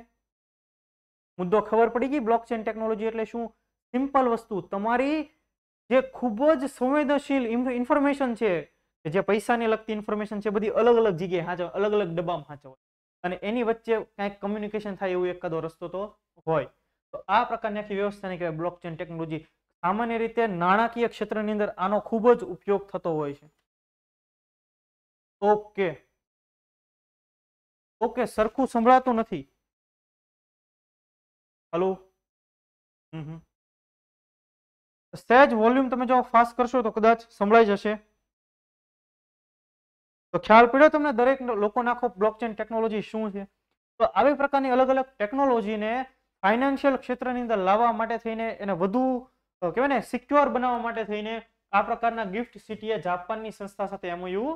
મુદ્દો ખબર પડી ગઈ બ્લોક ચેઇન ટેકનોલોજી એટલે શું સિમ્પલ વસ્તુ તમારી જે ખૂબ જ સંવેદનશીલ ઇન્ફોર્મેશન છે કે જે પૈસાને લગતી ઇન્ફોર્મેશન છે બધી અલગ અલગ જગ્યાએ હાચવ અલગ અલગ ડબ્બામાં હાચવાય અને એની વચ્ચે કાંઈક કમ્યુનિકેશન થાય એવું એકાદો રસ્તો તો હોય તો આ પ્રકારની આખી વ્યવસ્થાને કહેવાય બ્લોકચેન ટેકનોલોજી સામાન્ય રીતે નાણાકીય ક્ષેત્રની અંદર આનો ખૂબ જ ઉપયોગ થતો હોય છે ઓકે ઓકે સરખું સંભળાતું નથી હલો હમ હમ સહેજ વોલ્યુમ તમે જો ફાસ્ટ કરશો તો કદાચ સંભળાઈ જશે તો ખ્યાલ પડ્યો તમને દરેક લોકોને આખો બ્લોકચેન ટેકનોલોજી શું છે તો આવી પ્રકારની અલગ અલગ ટેકનોલોજીને ફાઇનાન્શિયલ ક્ષેત્રની અંદર લાવવા માટે થઈને એને વધુ કહેવાય ને સિક્યોર બનાવવા માટે થઈને આ પ્રકારના ગિફ્ટ સિટીએ જાપાનની સંસ્થા સાથે એમઓયુ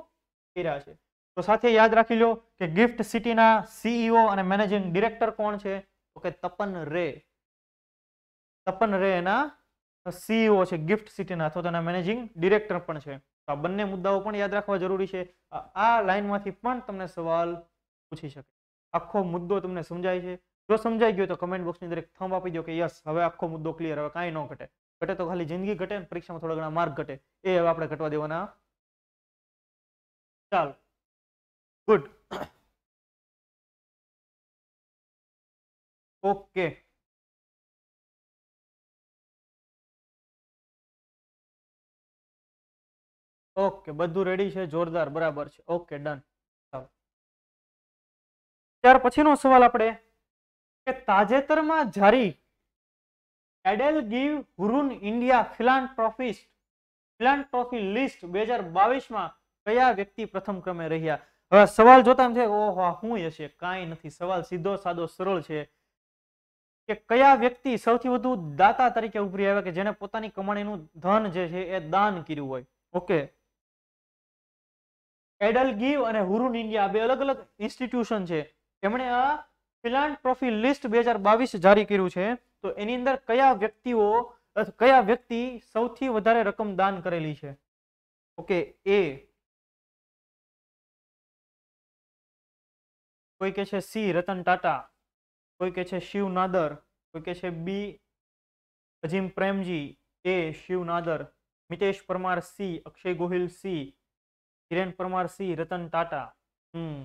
કર્યા છે તો સાથે યાદ રાખી લો કે ગિફ્ટ સિટીના સીઈઓ અને મેનેજિંગ ડિરેક્ટર કોણ છે તો કે તપન રે તપન રે એના સીઓ e છે ગિફ્ટ સિટીના અથવા તેના મેનેજિંગ ડિરેક્ટર પણ છે તો આ બંને મુદ્દાઓ પણ યાદ રાખવા જરૂરી છે આ લાઇનમાંથી પણ તમને સવાલ પૂછી શકે આખો મુદ્દો તમને સમજાય છે જો સમજાઈ ગયો તો કમેન્ટ બોક્સની અંદર એક થંબ આપી દો કે યસ હવે આખો મુદ્દો ક્લિયર હવે કાંઈ ન ઘટે ઘટે તો ખાલી જિંદગી ઘટે અને પરીક્ષામાં થોડા ઘણા માર્ક ઘટે એ હવે આપણે ઘટવા દેવાના ચાલો ગુડ ઓકે ઓકે બધું રેડી છે જોરદાર બરાબર છે ઓકે ડન ત્યાર પછીનો સવાલ આપણે કે તાજેતરમાં જારી EdelGive Hurun India philanthropist philanthropy list બે હજાર કયા વ્યક્તિ પ્રથમ ક્રમે રહ્યા હવે સવાલ જોતા છે ઓહો હું હશે કાંઈ નથી સવાલ સીધો સાદો સરળ છે કે કયા વ્યક્તિ સૌથી વધુ દાતા તરીકે ઉભરી આવ્યા કે જેને પોતાની કમાણીનું ધન જે છે એ દાન કર્યું હોય ઓકે એડલ ગીવ અને હુરુન ઇન્ડિયા બે અલગ અલગ ઇન્સ્ટિટ્યુશન છે એમણે આ ટ્રોફી લિસ્ટ બે હજાર બાવીસ જારી કર્યું છે તો એની અંદર કયા વ્યક્તિઓ કયા વ્યક્તિ સૌથી વધારે રકમ દાન કરેલી છે ઓકે એ કોઈ કે છે સી રતન ટાટા કોઈ કે છે શિવ નાદર કોઈ કે છે B Azim Premji A Shiv Nadar Mitesh Parmar C Akshay Gohil C Hiren Parmar Singh Ratan Tata હમ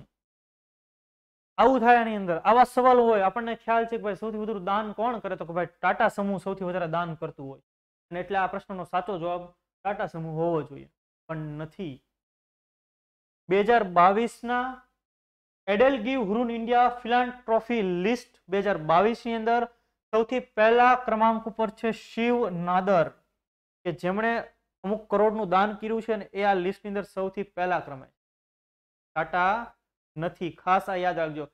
આવું થાય એની અંદર આવા સવાલ હોય આપણને ખ્યાલ છે કે ભાઈ સૌથી વધુ દાન કોણ કરે તો કે ભાઈ ટાટા સમૂહ સૌથી વધારે દાન કરતું હોય અને એટલે આ પ્રશ્નનો સાચો જવાબ ટાટા સમૂહ હોવો જોઈએ પણ નથી બે હજાર બાવીસના EdelGive Hurun India trophy list બે હજાર બાવીસની અંદર સૌથી પહેલા ક્રમાંક ઉપર છે શિવ નાદર કે જેમણે અમુક કરોડનું દાન કર્યું છે ને એ આ લિસ્ટની અંદર સૌથી પહેલા ક્રમે ટાટા નથી ખાસ આ યાદ રાખજો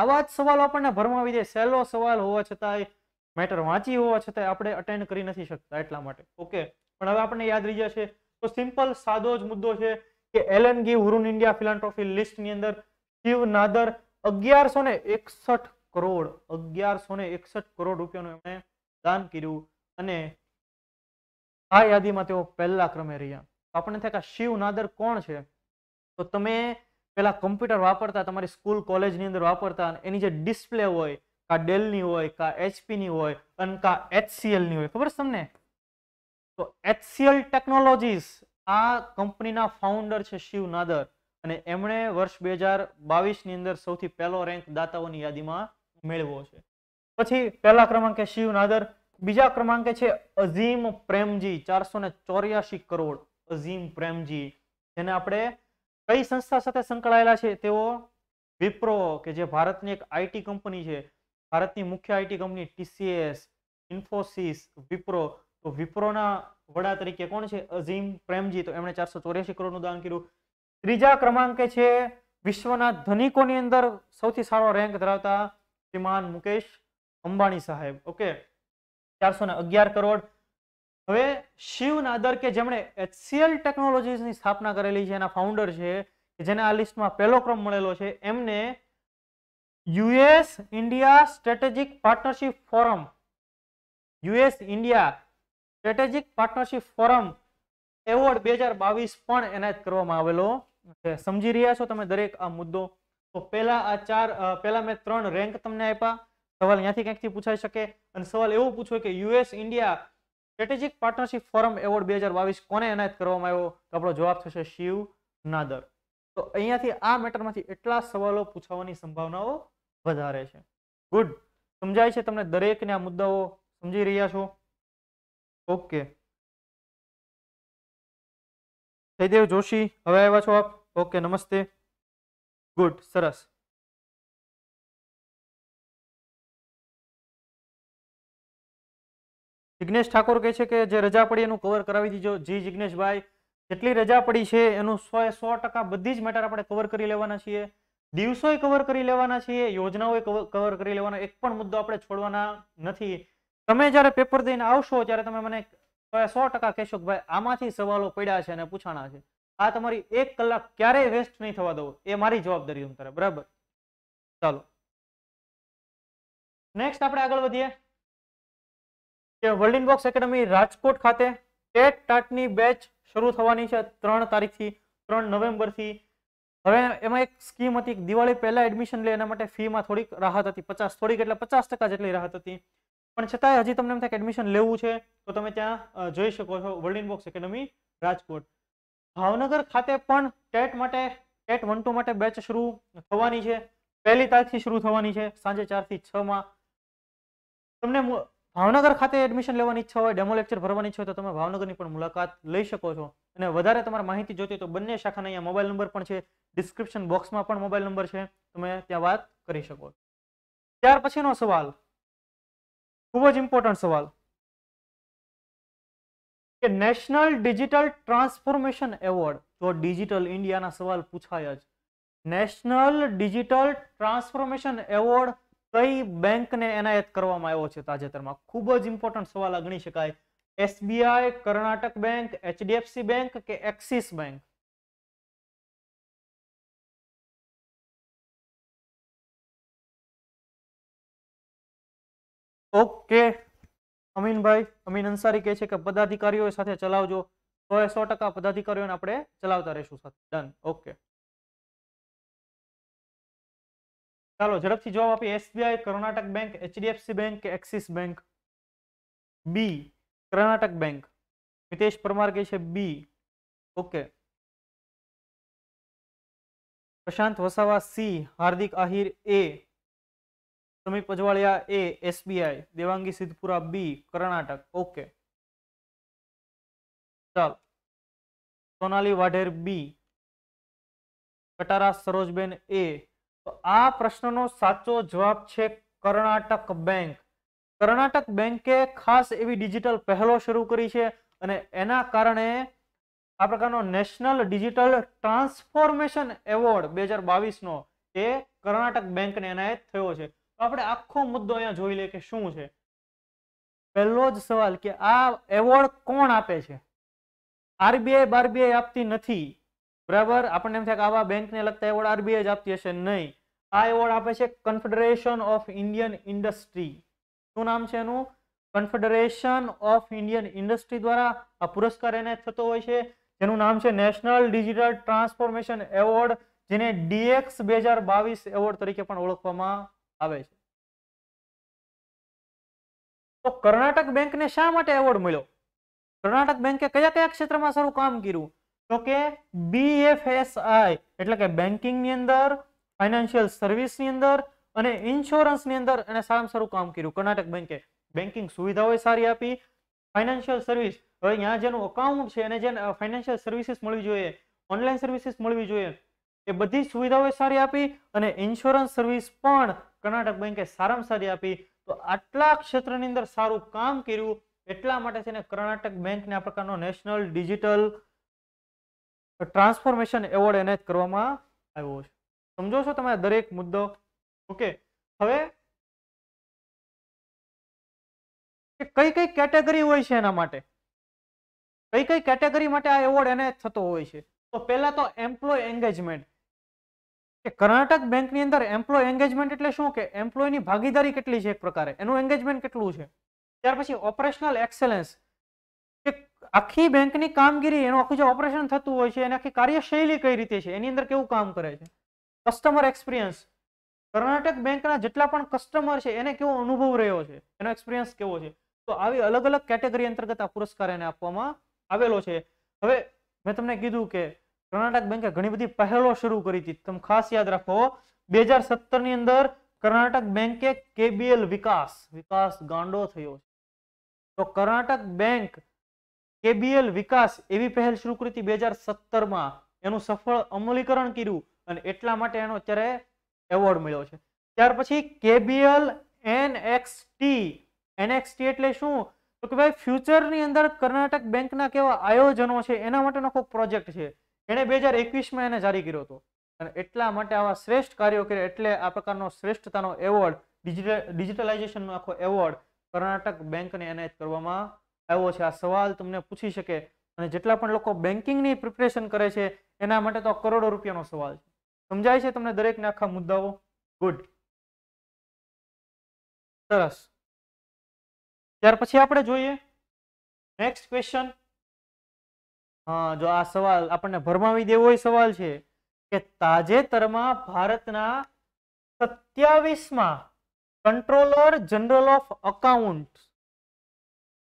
આવા જ સવાલો આપણને ભરમાવી દે સહેલો સવાલ હોવા છતાંય મેટર વાંચી હોવા છતાં આપણે અટેન્ડ કરી નથી શકતા એટલા માટે ઓકે પણ હવે આપણને યાદ રહી જશે તો સિમ્પલ સાદો જ મુદ્દો છે કે એલ એન ગી હુરુન ઇન્ડિયા ફિલાન્ટ્રોફી લિસ્ટની અંદર શિવ નાદર અગિયારસો ને એકસઠ કરોડ અગિયારસો ને એકસઠ કરોડ રૂપિયાનું એમણે દાન કર્યું અને આ યાદીમાં તેઓ પહેલા ક્રમે રહ્યા આપણને થાય કે શિવ નાદર કોણ છે તો તમે પેલા કમ્પ્યુટર વાપરતા તમારી સ્કૂલ કોલેજની અંદર વાપરતા એની જે ડિસ્પ્લે હોય કા ડેલની હોય કા એચપીની હોય અને કા એચસીએલની હોય ખબર છે તમને તો એચસીએલ ટેકનોલોજીસ આ કંપનીના ફાઉન્ડર છે શિવ નાદર અને એમણે વર્ષ બે હજાર બાવીસની અંદર સૌથી પહેલો રેન્ક દાતાઓની યાદીમાં મેળવ્યો છે પછી પહેલા ક્રમાંકે શિવ નાદર બીજા ક્રમાંકે છે અઝીમ પ્રેમજી ચારસો કરોડ અઝીમ પ્રેમજી જેને આપણે કઈ સંસ્થા સાથે સંકળાયેલા છે તેઓ વિપ્રો કે જે ભારતની એક આઈટી કંપની છે ભારતની મુખ્ય IT company TCS Infosys Wipro તો વિપ્રોના વડા તરીકે કોણ છે અઝીમ પ્રેમજી તો એમણે ચારસો ચોર્યાસી કરોડનું દાન કર્યું ત્રીજા ક્રમાંકે છે વિશ્વના ધનિકોની અંદર સૌથી સારો રેન્ક ધરાવતા શ્રીમાન મુકેશ અંબાણી સાહેબ ઓકે ચારસો અગિયાર કરોડ હવે શિવ નાદર કે જેમણે એચસીએલ ટેકનોલોજીસની સ્થાપના કરેલી છે એના ફાઉન્ડર છે જેને આ લિસ્ટમાં પહેલો ક્રમ મળેલો છે એમને US India strategic partnership forum US India strategic partnership forum award બે હજાર બાવીસ પણ એનાયત કરવામાં આવેલો છે સમજી રહ્યા છો તમે દરેક આ મુદ્દો તો પહેલા આ ચાર પહેલા મેં ત્રણ રેન્ક તમને આપ્યા સવાલ અહીંયાથી ક્યાંકથી પૂછાઈ શકે અને સવાલ એવો પૂછો કે US India strategic partnership forum award બે હજાર બાવીસ કોને એનાયત કરવામાં આવ્યો તો આપણો જવાબ થશે શિવ નાદર તો અહીંયાથી આ મેટરમાંથી એટલા સવાલો પૂછાવાની સંભાવનાઓ વધારે છે ગુડ સમજાય છે તમને દરેકને આ મુદ્દાઓ સમજી રહ્યા છો ઓકે જયદેવ જોશી હવે આવ્યા છો આપ ઓકે નમસ્તે ગુડ સરસ જિજ્ઞેશ ઠાકોર કહે છે કે જે રજા પડી એનું કવર કરાવી દીજો જી જિજ્ઞેશભાઈ જેટલી રજા પડી છે એનું સો સો ટકા બધી જ મેટર આપણે કવર કરી લેવાના છીએ દિવસોએ કવર કરી લેવાના છીએ યોજનાઓએ કવર કરી લેવાના એક પણ મુદ્દો આપણે છોડવાના નથી તમે જ્યારે પેપર દઈને આવશો ત્યારે તમે મને સો ટકા કહેશો કે ભાઈ આમાંથી સવાલો પડ્યા છે અને પૂછાણા છે આ તમારી એક કલાક ક્યારેય વેસ્ટ નહીં થવા દઉં એ મારી જવાબદારી હું બરાબર ચાલો નેક્સ્ટ આપણે આગળ વધીએ કે વર્લ્ડ બોક્સ એકેડમી રાજકોટ ખાતે ટેટ ટાટની બેચ શરૂ થવાની છે ત્રણ તારીખથી ત્રણ નવેમ્બરથી હવે એમાં એક સ્કીમ હતી દિવાળી પહેલા એડમિશન લે એના માટે ફીમાં થોડીક રાહત હતી પચાસ થોડીક એટલે પચાસ ટકા જેટલી રાહત હતી પણ છતાંય હજી તમને એમ થાય કે એડમિશન લેવું છે તો તમે ત્યાં જોઈ શકો છો world box academy Rajkot Bhavnagar ખાતે પણ ટેટ માટે ટેટ વન ટુ માટે બેચ શરૂ થવાની છે પહેલી તારીખથી શરૂ થવાની છે સાંજે ચારથી છમાં તમને ભાવનગર ખાતે એડમિશન લેવાની ઈચ્છા હોય ડેમો લેક્ચર ભરવાની ઈચ્છા હોય તો તમે ભાવનગરની પણ મુલાકાત લઈ શકો છો અને વધારે તમારે માહિતી જોતી તો બંને શાખાના અહીંયા મોબાઈલ નંબર પણ છે ડિસ્ક્રિપ્શન બોક્સમાં પણ મોબાઈલ નંબર છે તમે ત્યાં વાત કરી શકો ત્યાર પછીનો સવાલ ખૂબ જ ઇમ્પોર્ટન્ટ સવાલ કે નેશનલ ડિજિટલ ટ્રાન્સફોર્મેશન એવોર્ડ જો ડિજિટલ ઇન્ડિયાના સવાલ પૂછાય જ નેશનલ ડિજિટલ ટ્રાન્સફોર્મેશન એવોર્ડ કઈ બેંકને એનાયત કરવામાં આવ્યો છે તાજેતરમાં ખૂબ જ ઇમ્પોર્ટન્ટ સવાલ ગણી શકાય SBI Karnataka bank HDFC bank કે Axis bank okay Aminbhai Amin Ansari કે છે કે પદાધિકારીઓ સાથે ચલાવજો સો એ સો ટકા પદાધિકારીઓને આપણે ચલાવતા રહીશું સાથે ડન ઓકે चलो झटपट से जवाब આપો SBI Karnataka bank HDFC bank Axis bank B Karnataka bank Mitesh Parmar કે છે B okay Prashant Hosava C Hardik Ahir A Sami Pajwaliya A SBI Devangi Sitpura B Karnataka okay ચાલ સોનાલી વાઢેર B કટારા સરOJબેન A તો આ પ્રશ્નનો સાચો જવાબ છે કર્ણાટક બેંક કર્ણાટક બેંકે ખાસ એવી ડિજિટલ પહેલો શરૂ કરી છે અને એના કારણે આ પ્રકારનો નેશનલ ડિજિટલ ટ્રાન્સફોર્મેશન એવોર્ડ બે હજાર બાવીસનો એ કર્ણાટક બેંકને એનાયત થયો છે તો આપણે આખો મુદ્દો અહીંયા જોઈ લઈએ કે શું છે પહેલો જ સવાલ કે આ એવોર્ડ કોણ આપે છે આરબીઆઈ બારબીઆઈ આપતી નથી બરાબર આપણને એમ થાય કે આવા બેંકને લગતા એવોર્ડ આરબીઆઈ જ આપતી હશે નહીં આ એવોર્ડ આપે છે કન્ફેડરેશન ઓફ ઇન્ડિયન ઇન્ડસ્ટ્રી શું નામ છે એનું કન્ફેડરેશન ઓફ ઇન્ડિયન ઇન્ડસ્ટ્રી દ્વારા આ પુરસ્કાર એને થતો હોય છે જેનું નામ છે નેશનલ ડિજિટલ ટ્રાન્સફોર્મેશન એવોર્ડ જેને ડીએક્સ બે હજાર બાવીસ એવોર્ડ તરીકે પણ ઓળખવામાં આવે છે તો કર્ણાટક બેંકને શા માટે એવોર્ડ મળ્યો કર્ણાટક બેંકે કયા કયા ક્ષેત્રમાં સારું કામ કર્યું તો કે બીએફએસઆઈ એટલે કે બેન્કિંગની અંદર ફાઇનાન્શિયલ સર્વિસની અંદર અને ઇન્સ્યોરન્સની અંદર એને સારામાં સારું કામ કર્યું કર્ણાટક બેન્કે બેન્કિંગ સુવિધાઓ સારી આપી ફાઇનાન્શિયલ સર્વિસ હવે અહીંયા જેનું અકાઉન્ટ છે એને જે ફાઇનાન્શિયલ સર્વિસીસ મળવી જોઈએ ઓનલાઈન સર્વિસીસ મળવી જોઈએ એ બધી સુવિધાઓ સારી આપી અને ઇન્સ્યોરન્સ સર્વિસ પણ કર્ણાટક બેન્કે સારામાં સારી આપી તો આટલા ક્ષેત્રની અંદર સારું કામ કર્યું એટલા માટે છે ને કર્ણાટક બેંકને આ પ્રકારનો નેશનલ ડિજિટલ ટ્રાન્સફોર્મેશન એવોર્ડ એને જ કરવામાં આવ્યો છે સમજો છો તમે દરેક મુદ્દો ઓકે હવે કઈ કઈ કેટેગરી હોય છે એના માટે કઈ કઈ કેટેગરી માટે આ એવોર્ડ એને થતો હોય છે તો પહેલા તો એમ્પ્લોય એન્ગેજમેન્ટ કે કર્ણાટક બેંકની અંદર એમ્પ્લોય એન્ગેજમેન્ટ એટલે શું કે એમ્પ્લોયની ભાગીદારી કેટલી છે એક પ્રકારે એનું એન્ગેજમેન્ટ કેટલું છે ત્યાર પછી ઓપરેશનલ એક્સેલન્સ આખી બેંકની કામગીરી એનું આખું જે ઓપરેશન થતું હોય છે એની આખી કાર્યશૈલી કઈ રીતે છે એની અંદર કેવું કામ કરે છે કસ્ટમર એક્સપિરિયન્સ કર્ણાટક બેંકના જેટલા પણ કસ્ટમર છે એને કેવો અનુભવ રહ્યો છે એનો એક્સપિરિયન્સ કેવો છે તો આવી અલગ અલગ કેટેગરી અંતર્ગત આ પુરસ્કાર એને આપવામાં આવેલો છે હવે મેં તમને કીધું કે કર્ણાટક બેંકે ઘણી બધી પહેલો શરૂ કરી હતી તમે ખાસ યાદ રાખો બે હજાર સત્તરની અંદર કર્ણાટક બેંકે કેબીએલ વિકાસ વિકાસ ગાંડો થયો છે તો કર્ણાટક બેંક કેબીએલ વિકાસ એવી પહેલ શરૂ કરી હતી બે હજાર સત્તરમાં એનું સફળ અમલીકરણ કર્યું અને એટલા માટે એનો અત્યારે એવોર્ડ મળ્યો છે ત્યાર પછી કેબીએલ એનએક્સટી એનએક્સટી એટલે શું તો કે ભાઈ ફ્યુચરની અંદર કર્ણાટક બેંકના કેવા આયોજનો છે એના માટેનો કોઈ પ્રોજેક્ટ છે એણે બે હજાર એકવીસમાં એને જારી કર્યો હતો અને એટલા માટે આવા શ્રેષ્ઠ કાર્યો કરે એટલે આ પ્રકારનો શ્રેષ્ઠતાનો એવોર્ડ ડિજિટલ ડિજિટલાઇઝેશનનો આખો એવોર્ડ કર્ણાટક બેંકને એનાયત કરવામાં આવ્યો છે આ સવાલ તમને પૂછી શકે અને જેટલા પણ લોકો બેન્કિંગની પ્રિપરેશન કરે છે એના માટે તો કરોડો રૂપિયાનો સવાલ છે સમજાય છે તમને દરેકને આખા મુદ્દાઓ ગુડ સરસ ત્યાર પછી આપણે જોઈએ નેક્સ્ટ ક્વેશ્ચન હા જો આ સવાલ આપણને ભરમાવી દેવો એ સવાલ છે કે તાજેતરમાં ભારતના સત્યાવીસમાં controller general of account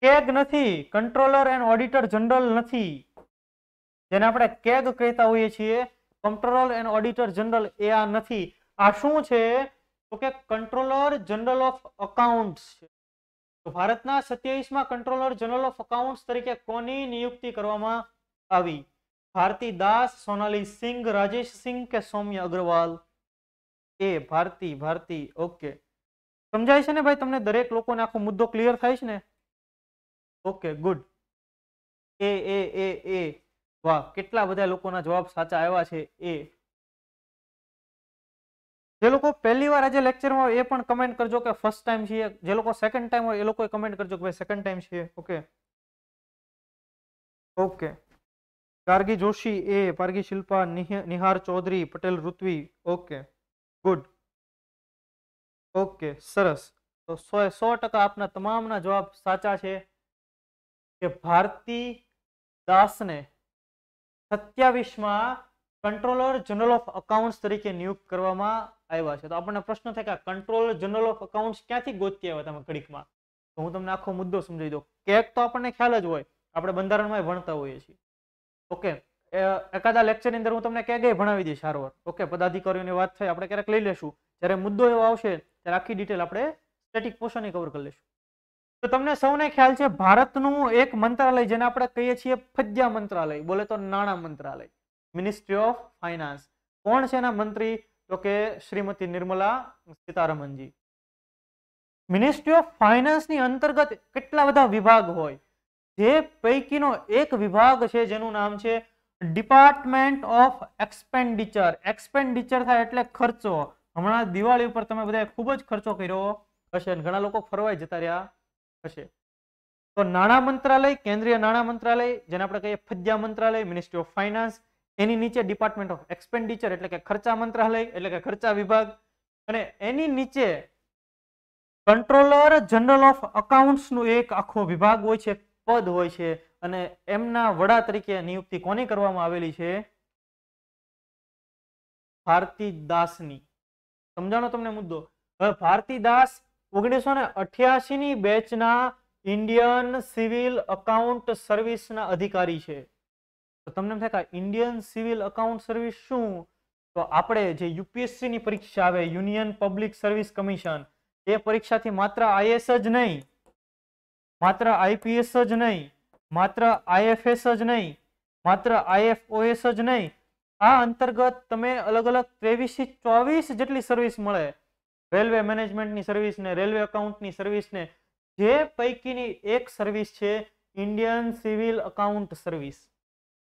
CAG નથી કંટ્રોલર એન્ડ ઓડિટર જનરલ નથી જેને આપણે કેગ કહેતા હોઈએ છીએ કંટ્રોલર એન્ડ ઓડિટર જનરલ એ આ નથી આ શું છે તો કે કંટ્રોલર જનરલ ઓફ અકાઉન્ટ્સ છે તો ભારતના સત્યાવીસમાં કંટ્રોલર જનરલ ઓફ અકાઉન્ટ્સ તરીકે કોની નિયુક્તિ કરવામાં આવી ભારતી દાસ સોનાલી સિંઘ રાજેશ સિંઘ કે સૌમ્ય અગ્રવાલ એ ભારતી ભારતી ઓકે સમજાય છે ને ભાઈ તમને દરેક લોકોને આખો મુદ્દો ક્લિયર થાય છે ને ઓકે ગુડ એ એ એ એ વાહ કેટલા બધા લોકોના જવાબ સાચા આવ્યા છે એ જે લોકો પહેલી વાર આજે લેક્ચરમાં હોય એ પણ કમેન્ટ કરજો કે ફર્સ્ટ ટાઈમ છે જે લોકો સેકન્ડ ટાઈમ હોય એ લોકોએ કમેન્ટ કરજો કે ભાઈ સેકન્ડ ટાઈમ છે ઓકે ઓકે કારગી જોશી એ Pargi Shilpa Nihar Chaudhary Patel Rutvi okay good okay સરસ તો સો સો ટકા આપના તમામના જવાબ સાચા છે કે ભારતી દાસને સત્યાવીસમાં કંટ્રોલર જનરલ ઓફ અકાઉન્ટ્સ તરીકે નિયુક્ત કરવામાં આવ્યા છે તો આપણને પ્રશ્ન થાય કે કંટ્રોલર જનરલ ઓફ અકાઉન્ટ્સ ક્યાંથી ગોતી આવ્યા તમે ઘડીકમાં તો હું તમને આખો મુદ્દો સમજાવી દઉં કેક તો આપણને ખ્યાલ જ હોય આપણે બંધારણમાં ભણતા હોઈએ છીએ ઓકે એકાદા લેક્ચરની અંદર હું તમને ક્યાંક ભણાવી દઈશ સારવાર ઓકે પદાધિકારીઓની વાત થઈ આપણે ક્યારેક લઈ લેશું જ્યારે મુદ્દો એવો આવશે ત્યારે આખી ડિટેલ આપણે સ્ટેટિક પોર્શનની કવર કરી લઈશું તો તમને સૌને ખ્યાલ છે ભારતનું એક મંત્રાલય જેને આપણે કહીએ છીએ ફજ્યા મંત્રાલય બોલે તો નાણાં મંત્રાલય મિનિસ્ટ્રી ઓફ ફાઇનાન્સ કોણ છે એના મંત્રી તો કે શ્રીમતી નિર્મલા સીતારમનજી મિનિસ્ટ્રી ઓફ ફાઇનાન્સની અંતર્ગત કેટલા બધા વિભાગ હોય જે પૈકીનો એક વિભાગ છે જેનું નામ છે ડિપાર્ટમેન્ટ ઓફ એક્સપેન્ડિચર એક્સપેન્ડિચર થાય એટલે ખર્ચો હમણાં દિવાળી ઉપર તમે બધા ખૂબ જ ખર્ચો કર્યો હશે ઘણા લોકો ફરવાય જતા રહ્યા હશે તો નાણાં મંત્રાલય કેન્દ્રીય નાણાં મંત્રાલય જેને આપણે કહીએ ફજ્જા મંત્રાલય મિનિસ્ટ્રી ઓફ ફાઇનાન્સ એની નીચે ડિપાર્ટમેન્ટ ઓફ એક્સપેન્ડિચર એટલે કે ખર્ચા મંત્રાલય એટલે કે ખર્ચા વિભાગ અને એની નીચે કંટ્રોલર જનરલ ઓફ નું એક આખો વિભાગ હોય છે પદ હોય છે અને એમના વડા તરીકે નિયુક્તિ કોની કરવામાં આવેલી છે ભારતી દાસની સમજાણો તમને મુદ્દો હવે ભારતી દાસ ઓગણીસો ને અઠ્યાસીની બેચના ઇન્ડિયન સિવિલ અકાઉન્ટ સર્વિસના અધિકારી છે તો તમને એમ થાય કે ઇન્ડિયન સિવિલ અકાઉન્ટ સર્વિસ શું તો આપણે જે યુપીએસસીની પરીક્ષા આવે યુનિયન પબ્લિક સર્વિસ કમિશન એ પરીક્ષાથી માત્ર આઈએસ જ નહીં માત્ર આઈપીએસ જ નહીં માત્ર આઈએફએસ જ નહીં માત્ર આઈએફઓએસ જ નહીં આ અંતર્ગત તમે અલગ અલગ ત્રેવીસથી ચોવીસ જેટલી સર્વિસ મળે રેલવે મેનેજમેન્ટની સર્વિસ ને રેલવે અકાઉન્ટની ને જે પૈકીની એક સર્વિસ છે Indian civil account service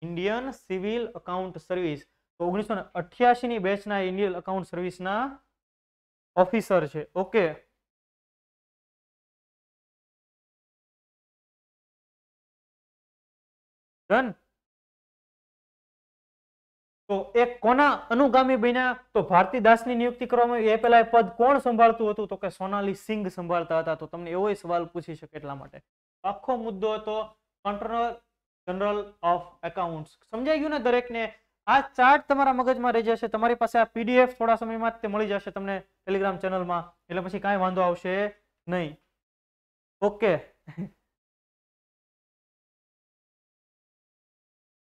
Indian civil account service તો ઓગણીસો ને અઠ્યાસીની બેચના ઇન્ડિયન અકાઉન્ટ સર્વિસના ઓફિસર છે ઓકે ડન તો એ કોના અનુગામી બન્યા તો ભારતી દાસની નિયુક્તિ કરવામાં આવી એ પેલા એ પદ કોણ સંભાળતું હતું તો કે સોનાલી સિંઘ સંભાળતા હતા તો તમને એવો સવાલ પૂછી શકે એટલા માટે આખો મુદ્દો હતો કંટ્રોલર જનરલ ઓફ એકાઉન્ટ્સ સમજાઈ ગયું ને દરેકને આ ચાર્ટ તમારા મગજમાં રહી જશે તમારી પાસે આ પીડીએફ થોડા સમયમાં તે મળી જશે તમને ટેલિગ્રામ ચેનલમાં એટલે પછી કાંઈ વાંધો આવશે નહીં ઓકે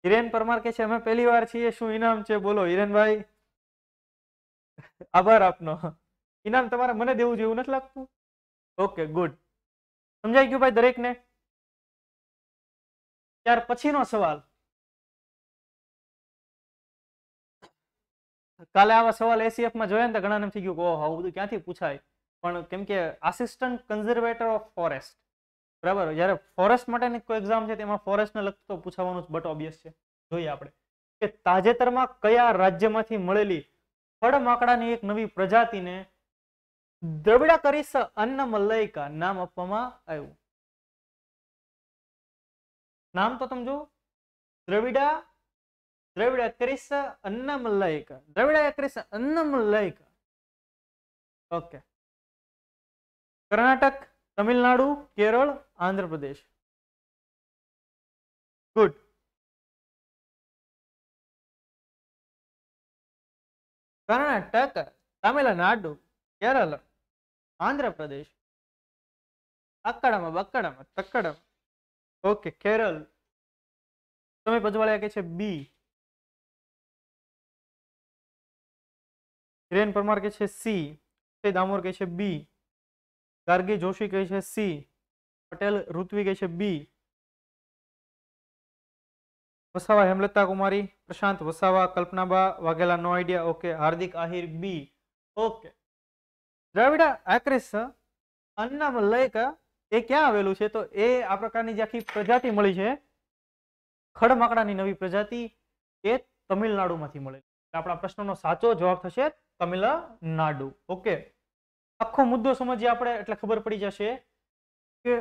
હિરેન પરમાર કે છે અમે પહેલી વાર છીએ શું ઇનામ છે બોલો હિરેનભાઈ આભાર આપનો ઇનામ તમારે મને દેવું જેવું નથી લાગતું ઓકે ગુડ સમજાઈ ગયું ભાઈ દરેકને ત્યાર પછીનો સવાલ કાલે આવા સવાલ એસીએફમાં જોયા ને તો ઘણા એમ થઈ ગયું ઓહ આવું બધું ક્યાંથી પૂછાય પણ કેમ કે આસિસ્ટન્ટ કન્ઝર્વેટર ઓફ ફોરેસ્ટ બરાબર જ્યારે ફોરેસ્ટ માટેની કોઈ એક્ઝામ છે તેમાં ફોરેસ્ટને લગતું તો બટ ઓબ્વિયસ છે જોઈએ આપણે કે તાજેતરમાં કયા રાજ્યમાંથી મળેલી ફળ એક નવી પ્રજાતિને દ્રવિડા કરીશ અન્ન મલ્લયિકા નામ આપવામાં આવ્યું નામ તો તમે જો દ્રવિડા દ્રવિડા કરીશ અન્ન મલ્લયિકા દ્રવિડા કરીશ અન્ન મલ્લયિકા ઓકે Karnataka Tamil Nadu Kerala Andhra Pradesh. Good. Karnataka, Tamil Nadu, Kerala, Andhra Pradesh, అక్కడమ్మ బక్కడమ్మ తక్కడమ్మ ఓకే કેરલ તમે પજવાળિયા કે છે બી કિરેન પરમાર કે છે સી દામોર કે છે બી ગાર્ગી જોશી કહે છે સી પટેલ કે છે B Vasava Hemlata Kumari Prashant Vasava Kalpanaba Vaghela no idea okay Hardik Ahir B okay દ્રાવિડા આક્રેસ અન્નામ લયકા એ ક્યાં આવેલું છે તો એ આ પ્રકારની જે આખી પ્રજાતિ મળી છે ખડમાકડાની નવી પ્રજાતિ એ તમિલનાડુમાંથી મળેલી આપણા પ્રશ્નનો સાચો જવાબ થશે તમિલનાડુ ઓકે આખો મુદ્દો સમજીએ આપણે એટલે ખબર પડી જશે કે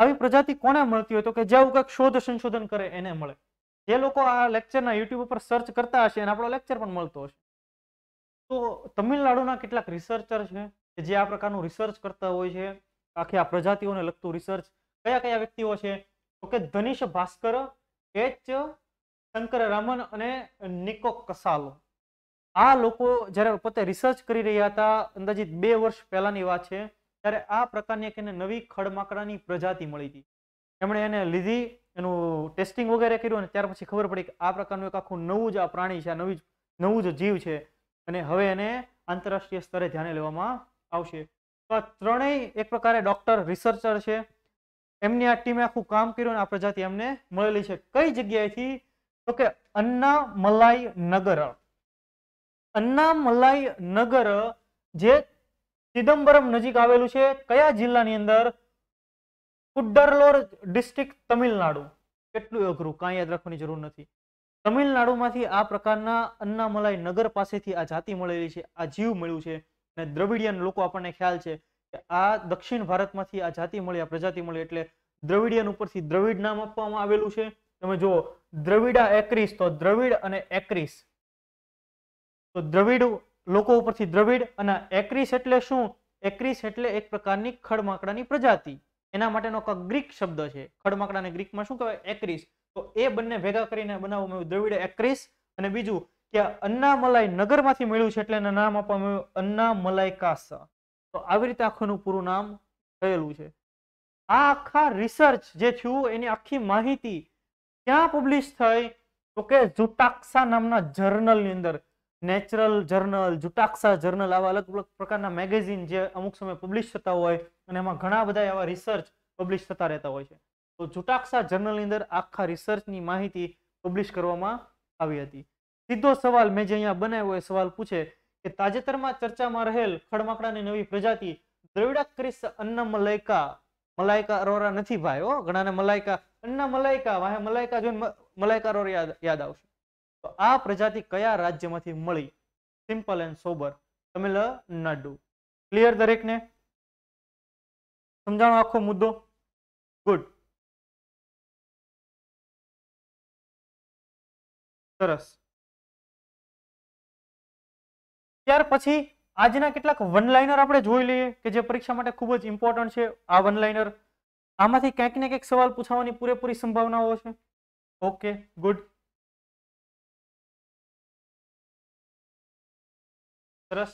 આવી પ્રજાતિ કોને મળતી હોય તો કે જે આવું કંઈક શોધ સંશોધન કરે એને મળે જે લોકો આ લેક્ચરના યુટ્યુબ ઉપર સર્ચ કરતા હશે એને આપણો લેક્ચર પણ મળતો હશે તો તમિલનાડુના કેટલાક રિસર્ચર છે કે જે આ પ્રકારનું રિસર્ચ કરતા હોય છે આખી આ પ્રજાતિઓને લગતું રિસર્ચ કયા કયા વ્યક્તિઓ છે તો કે ધનિષ ભાસ્કર એચ શંકર રમન અને નિકો કસાલો આ લોકો જ્યારે પોતે રિસર્ચ કરી રહ્યા હતા અંદાજિત બે વર્ષ પહેલાની વાત છે ત્યારે આ પ્રકારની એક એને નવી ખડમાકડાની પ્રજાતિ મળી હતી એમણે એને લીધી એનું ટેસ્ટિંગ વગેરે કર્યું અને ત્યાર પછી ખબર પડી કે આ પ્રકારનું એક આખું નવું જ આ પ્રાણી છે આ નવી નવું જ જીવ છે અને હવે એને આંતરરાષ્ટ્રીય સ્તરે ધ્યાને લેવામાં આવશે તો આ ત્રણેય એક પ્રકારે ડોક્ટર રિસર્ચર છે એમની આ ટીમે આખું કામ કર્યું અને આ પ્રજાતિ એમને મળેલી છે કઈ જગ્યાએથી તો કે અન્ના મલાઈ નગર અન્ના મલાઈ નગર જે ચિદમ્બરમ નજીક આવેલું છે કયા જિલ્લાની અંદર કુડ્ડરલોર ડિસ્ટ્રિક્ટ તમિલનાડુ કેટલું અઘરું કાંઈ યાદ રાખવાની જરૂર નથી તમિલનાડુમાંથી આ પ્રકારના અન્નામલાઈ નગર પાસેથી આ જાતિ મળેલી છે આ જીવ મળ્યું છે અને દ્રવિડિયન લોકો આપણને ખ્યાલ છે કે આ દક્ષિણ ભારતમાંથી આ જાતિ મળી આ પ્રજાતિ મળી એટલે દ્રવિડિયન ઉપરથી દ્રવિડ નામ આપવામાં આવેલું છે તમે જુઓ દ્રવિડા એકરીસ તો દ્રવિડ અને એકરીસ તો દ્રવિડ લોકો ઉપરથી દ્રવિડ અને એક્રિસ એટલે શું એક્રિસ એટલે એક પ્રકારની ખડમાકડાની પ્રજાતિ એના માટેનો ગ્રીક શબ્દ છે ખડમાકડાને ગ્રીકમાં શું કહેવાય એક્રિસ તો એ બંને ભેગા કરીને બનાવવામાં આવ્યું દ્રવિડ એક્રિસ અને બીજું કે અન્નામલાઈ નગરમાંથી મળ્યું છે એટલે એનું નામ આપવામાં આવ્યું અન્નામલાઈ કાસા તો આવી રીતે આખું પૂરું નામ થયેલું છે આ આખા રિસર્ચ જે થયું એની આખી માહિતી ક્યાં પબ્લિશ થઈ તો કે ઝુટાક્સા નામના જર્નલની અંદર નેચરલ જર્નલ જુટાક્ષા જર્નલ આવા અલગ અલગ પ્રકારના મેગેઝિન જે અમુક સમય પબ્લિશ થતા હોય અને એમાં ઘણા બધા એવા રિસર્ચ પબ્લિશ થતા રહેતા હોય છે તો જુટાક્ષા જર્નલની અંદર આખા રિસર્ચની માહિતી પબ્લિશ કરવામાં આવી હતી સીધો સવાલ મેં જે અહીંયા બનાવ્યો એ સવાલ પૂછે કે તાજેતરમાં ચર્ચામાં રહેલ ખડમાકડાની નવી પ્રજાતિ દ્રવિડાક્રિસ અન્ન મલાયકા મલાયકા અરોરા નથી ભાઈ હો ઘણાને મલાયકા અન્ન મલાયકા વાહે મલાયકા જોઈને મલાયકા અરોરા યાદ આવશે તો આ પ્રજાતિ કયા રાજ્યમાંથી મળી simple and sober Tamil Nadu clear દરેકને સમજાણો આખો મુદ્દો ગુડ સરસ ત્યાર પછી આજના કેટલાક વનલાઇનર આપણે જોઈ લઈએ કે જે પરીક્ષા માટે ખૂબ જ ઇમ્પોર્ટન્ટ છે આ વનલાઇનર આમાંથી ક્યાંક ને કંઈક સવાલ પૂછાવાની પૂરેપૂરી સંભાવનાઓ છે ઓકે ગુડ સરસ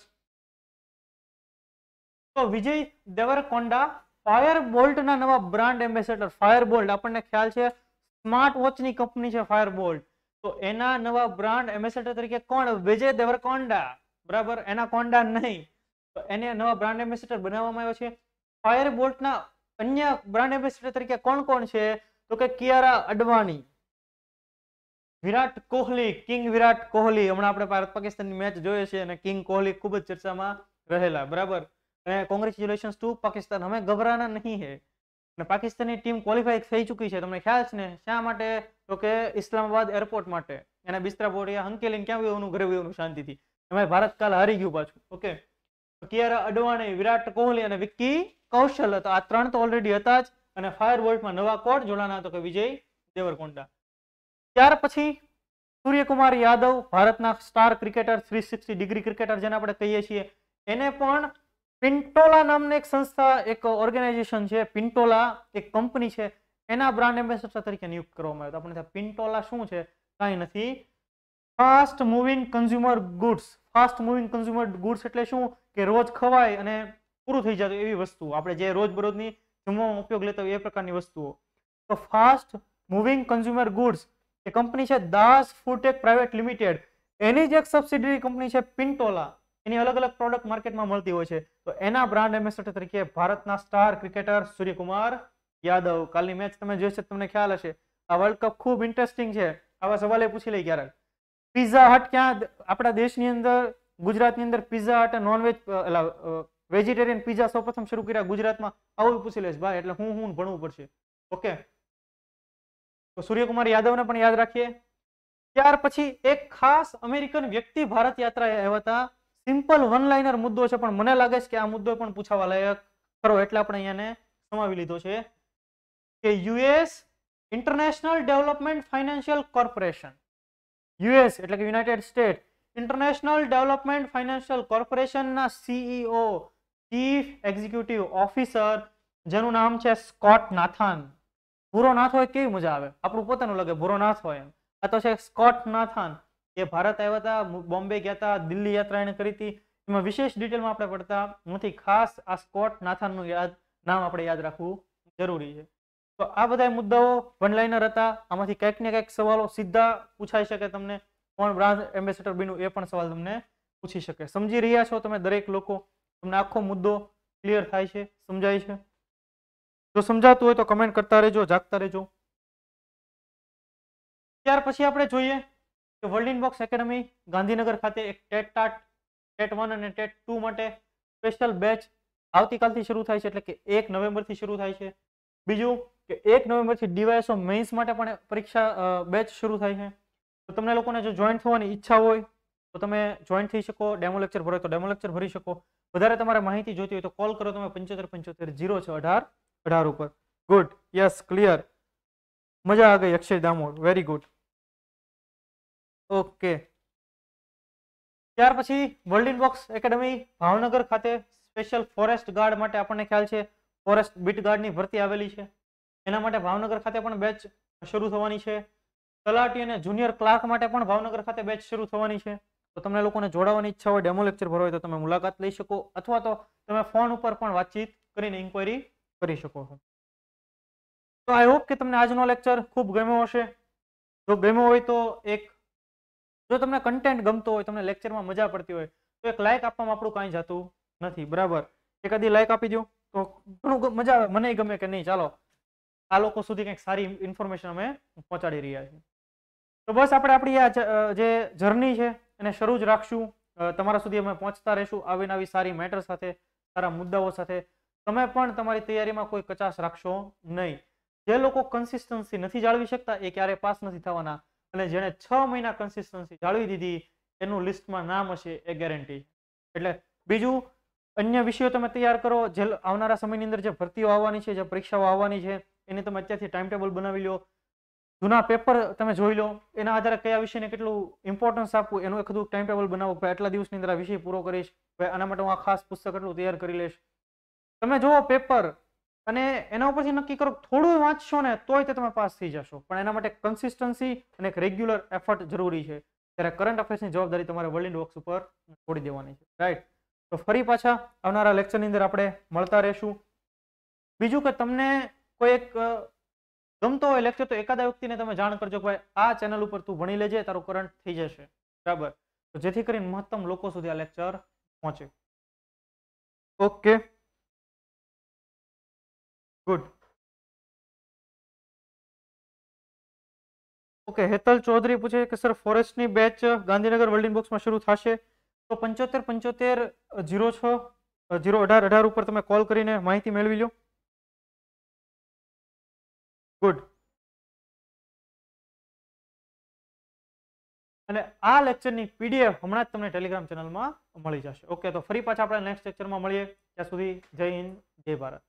તો વિજય દેવરકોંડા ફાયર બોલ્ટના નવા બ્રાન્ડ એમ્બેસેડર ફાયર બોલ્ટ આપણને ખ્યાલ છે સ્માર્ટ વોચ ની કંપની છે ફાયર બોલ્ટ તો એના નવા બ્રાન્ડ એમ્બેસેડર તરીકે કોણ વિજય દેવરકોંડા બરાબર એના કોંડા નહીં તો એને નવા બ્રાન્ડ એમ્બેસેડર બનાવવામાં આવ્યો છે ફાયર બોલ્ટના અન્ય બ્રાન્ડ એમ્બેસેડર તરીકે કોણ કોણ છે તો કે કિયારા અડવાણી વિરાટ કોહલી કિંગ વિરાટ કોહલી હમણાં આપણે ભારત પાકિસ્તાનની મેચ જોઈએ છે અને કિંગ કોહલી ખૂબ જ ચર્ચામાં રહેલા બરાબર અને ટુ પાકિસ્તાન અમે ગભરાના નહીં હે અને પાકિસ્તાનની ટીમ ક્વોલિફાય થઈ ચૂકી છે તમને ખ્યાલ છે ને શા માટે તો કે ઇસ્લામાબાદ એરપોર્ટ માટે એના બિસ્તરા બોરિયા હંકેલીને ક્યાં વ્યવનું ઘરે વ્યવનું શાંતિથી અમે ભારત કાલ હારી ગયું પાછું ઓકે કિયારા અડવાણી વિરાટ કોહલી અને વિક્કી કૌશલ હતા આ ત્રણ તો ઓલરેડી હતા જ અને ફાયર બોલ્ટમાં નવા કોટ જોડાના હતો કે વિજય દેવરકોંડા ત્યાર પછી સૂર્યકુમાર યાદવ ભારતના star cricketer three sixty degree cricketer જેને આપણે કહીએ છીએ એને પણ પિન્ટોલા નામની એક સંસ્થા એક ઓર્ગેનાઇઝેશન છે પિન્ટોલા એક કંપની છે એના બ્રાન્ડ એમ્બેસેડર તરીકે નિયુક્ત કરવામાં આવ્યો આપણે પિન્ટોલા શું છે કાંઈ નથી fast moving consumer goods fast moving consumer goods એટલે શું કે રોજ ખવાય અને પૂરું થઈ જતું એવી વસ્તુ આપણે જે રોજબરોજની જમવામાં ઉપયોગ લેતા હોય એ પ્રકારની વસ્તુઓ તો ફાસ્ટ મૂવિંગ કન્ઝ્યુમર ગુડ્સ એ કંપની છે દાસ ફૂટેક પ્રાઇવેટ લિમિટેડ એની જ એક સબસિડરી કંપની છે પિન્ટોલા એની અલગ અલગ પ્રોડક્ટ માર્કેટમાં મળતી હોય છે તો એના બ્રાન્ડ એમ્બેસેડર તરીકે ભારતના સ્ટાર ક્રિકેટર સૂર્યકુમાર યાદવ કાલની મેચ તમે જોઈ છે તમને ખ્યાલ હશે આ વર્લ્ડ કપ ખૂબ ઇન્ટરેસ્ટિંગ છે આવા સવાલે પૂછી લઈ ક્યારેક પિઝા હટ ક્યાં આપણા દેશની અંદર ગુજરાતની અંદર pizza hut non veg vegetarian pizza સૌપ્રથમ શરૂ કર્યા ગુજરાતમાં આવું પૂછી લઈશ ભાઈ એટલે હું હું ભણવું પડશે ઓકે તો સૂર્યકુમાર યાદવને પણ યાદ રાખીએ ત્યાર પછી એક ખાસ અમેરિકન વ્યક્તિ ભારત યાત્રાએ આવ્યા હતા સિમ્પલ વન મુદ્દો છે પણ મને લાગે છે કે આ મુદ્દો પણ પૂછાવા લાયક ખરો એટલે આપણે અહીંયાને સમાવી લીધો છે કે US international development financial corporation US એટલે કે united state international development financial કોર્પોરેશનના સીઈઓ ચીફ એક્ઝિક્યુટિવ ઓફિસર જેનું નામ છે સ્કોટ નાથાન ભૂરો નાથ હોય કેવી મજા આવે આપણું પોતાનું લાગે ભૂરો નાથ હોય એમ આ તો છે સ્કોટ નાથાન એ ભારત આવ્યા હતા બોમ્બે ગયા હતા દિલ્હી યાત્રા એને કરી હતી એમાં વિશેષ ડિટેલમાં આપણે પડતા નથી ખાસ આ સ્કોટ નાથાનનું યાદ નામ આપણે યાદ રાખવું જરૂરી છે તો આ બધા મુદ્દાઓ વનલાઇનર હતા આમાંથી કંઈક ને કંઈક સવાલો સીધા પૂછાઈ શકે તમને કોણ બ્રાન્ચ એમ્બેસેડર બીનું એ પણ સવાલ તમને પૂછી શકે સમજી રહ્યા છો તમે દરેક લોકો તમને આખો મુદ્દો ક્લિયર થાય છે સમજાય છે જો સમજાતું હોય તો કમેન્ટ કરતા રહેજો જાગતા રહેજો ત્યાર પછી આપણે જોઈએ કે વર્લ્ડ ઇનબોક્સ એકેડમી ગાંધીનગર ખાતે એક ટેટ ટાટ ટેટ વન અને ટેટ ટુ માટે સ્પેશિયલ બેચ આવતીકાલથી શરૂ થાય છે એટલે કે એક નવેમ્બરથી શરૂ થાય છે બીજું કે એક નવેમ્બરથી ડીવાયસો મેઇન્સ માટે પણ પરીક્ષા બેચ શરૂ થાય છે તો તમને લોકોને જો જોઈન થવાની ઈચ્છા હોય તો તમે જોઈન થઈ શકો ડેમો લેક્ચર ભરો તો ડેમો લેક્ચર ભરી શકો વધારે તમારે માહિતી જોઈતી હોય તો કોલ કરો તમે પંચોતેર પંચોતેર જીરો છ અઢાર અઢાર ઉપર ગુડ યસ ક્લિયર મજા આ ગઈ Akshay Damor very good okay ત્યાર પછી world in box academy Bhavnagar ખાતે સ્પેશિયલ ફોરેસ્ટ ગાર્ડ માટે આપણને ખ્યાલ છે ફોરેસ્ટ બીટ ગાર્ડની ભરતી આવેલી છે એના માટે ભાવનગર ખાતે પણ બેચ શરૂ થવાની છે તલાટી અને જુનિયર ક્લાર્ક માટે પણ ભાવનગર ખાતે બેચ શરૂ થવાની છે તો તમને લોકોને જોડાવાની ઈચ્છા હોય ડેમો લેક્ચર ભરવા હોય તો તમે મુલાકાત લઈ શકો અથવા તો તમે ફોન ઉપર પણ વાતચીત કરીને ઇન્કવાયરી કરી શકો છો તો આઈ હોપ કે તમને આજનો લેક્ચર ખૂબ ગમ્યો હશે જો ગમ્યો હોય તો એક જો તમને કન્ટેન્ટ ગમતો હોય તમને લેક્ચરમાં મજા પડતી હોય તો એક લાઇક આપવામાં આપણું કાંઈ જતું નથી બરાબર એકાદી લાઇક આપી દો તો ઘણું મજા આવે મને ગમે કે નહીં ચાલો આ લોકો સુધી કંઈક સારી ઇન્ફોર્મેશન અમે પહોંચાડી રહ્યા છીએ તો બસ આપણે આપણી આ જે જર્ની છે એને શરૂ જ રાખશું તમારા સુધી અમે પહોંચતા રહીશું આવી નવી સારી મેટર સાથે સારા મુદ્દાઓ સાથે તમે પણ તમારી તૈયારીમાં કોઈ કચાશ રાખશો નહીં જે લોકો કન્સિસ્ટન્સી નથી જાળવી શકતા એ ક્યારે પાસ નથી થવાના અને જેણે છ મહિના કન્સિસ્ટન્સી જાળવી દીધી એનું લિસ્ટમાં નામ હશે એ ગેરંટી એટલે બીજું અન્ય વિષયો તમે તૈયાર કરો જે આવનારા સમયની અંદર જે ભરતીઓ આવવાની છે જે પરીક્ષાઓ આવવાની છે એની તમે અત્યારથી ટાઈમ ટેબલ બનાવી લો જૂના પેપર તમે જોઈ લો એના આધારે કયા વિષયને કેટલું ઇમ્પોર્ટન્સ આપવું એનું એક બધું ટાઈમ ટેબલ બનાવો ભાઈ આટલા દિવસની અંદર આ વિષય પૂરો કરીશ ભાઈ આના માટે હું આ ખાસ પુસ્તક એટલું તૈયાર કરી લઈશ તમે જુઓ પેપર અને એના ઉપરથી નક્કી કરો થોડું વાંચશો ને તોય તે તમે પાસ થઈ જશો પણ એના માટે કન્સિસ્ટન્સી અને એક રેગ્યુલર એફર્ટ જરૂરી છે ત્યારે કરંટ અફેર્સની જવાબદારી તમારે વર્લ્ડ ઇન્ડ વર્ક્સ ઉપર છોડી દેવાની છે રાઈટ તો ફરી પાછા આવનારા લેક્ચરની અંદર આપણે મળતા રહેશું બીજું કે તમને કોઈ એક ગમતો હોય લેક્ચર તો એકાદા વ્યક્તિને તમે જાણ કરજો કે ભાઈ આ ચેનલ ઉપર તું ભણી લેજે તારો કરંટ થઈ જશે બરાબર તો જેથી કરીને મહત્તમ લોકો સુધી આ લેક્ચર પહોંચે okay good okay Hetal Chaudhary પૂછે કે સર ફોરેસ્ટની બેચ ગાંધીનગર વર્લ્ડિંગ બુક્સમાં શરૂ થશે તો પંચોતેર પંચોતેર જીરો છ જીરો અઢાર અઢાર ઉપર તમે કોલ કરીને માહિતી મેળવી લો ગુડ અને આ લેક્ચરની પીડીએફ હમણાં જ તમને ટેલિગ્રામ ચેનલમાં મળી જશે ઓકે તો ફરી પાછા આપણે નેક્સ્ટ લેક્ચરમાં મળીએ ત્યાં સુધી જય હિન્દ જય ભારત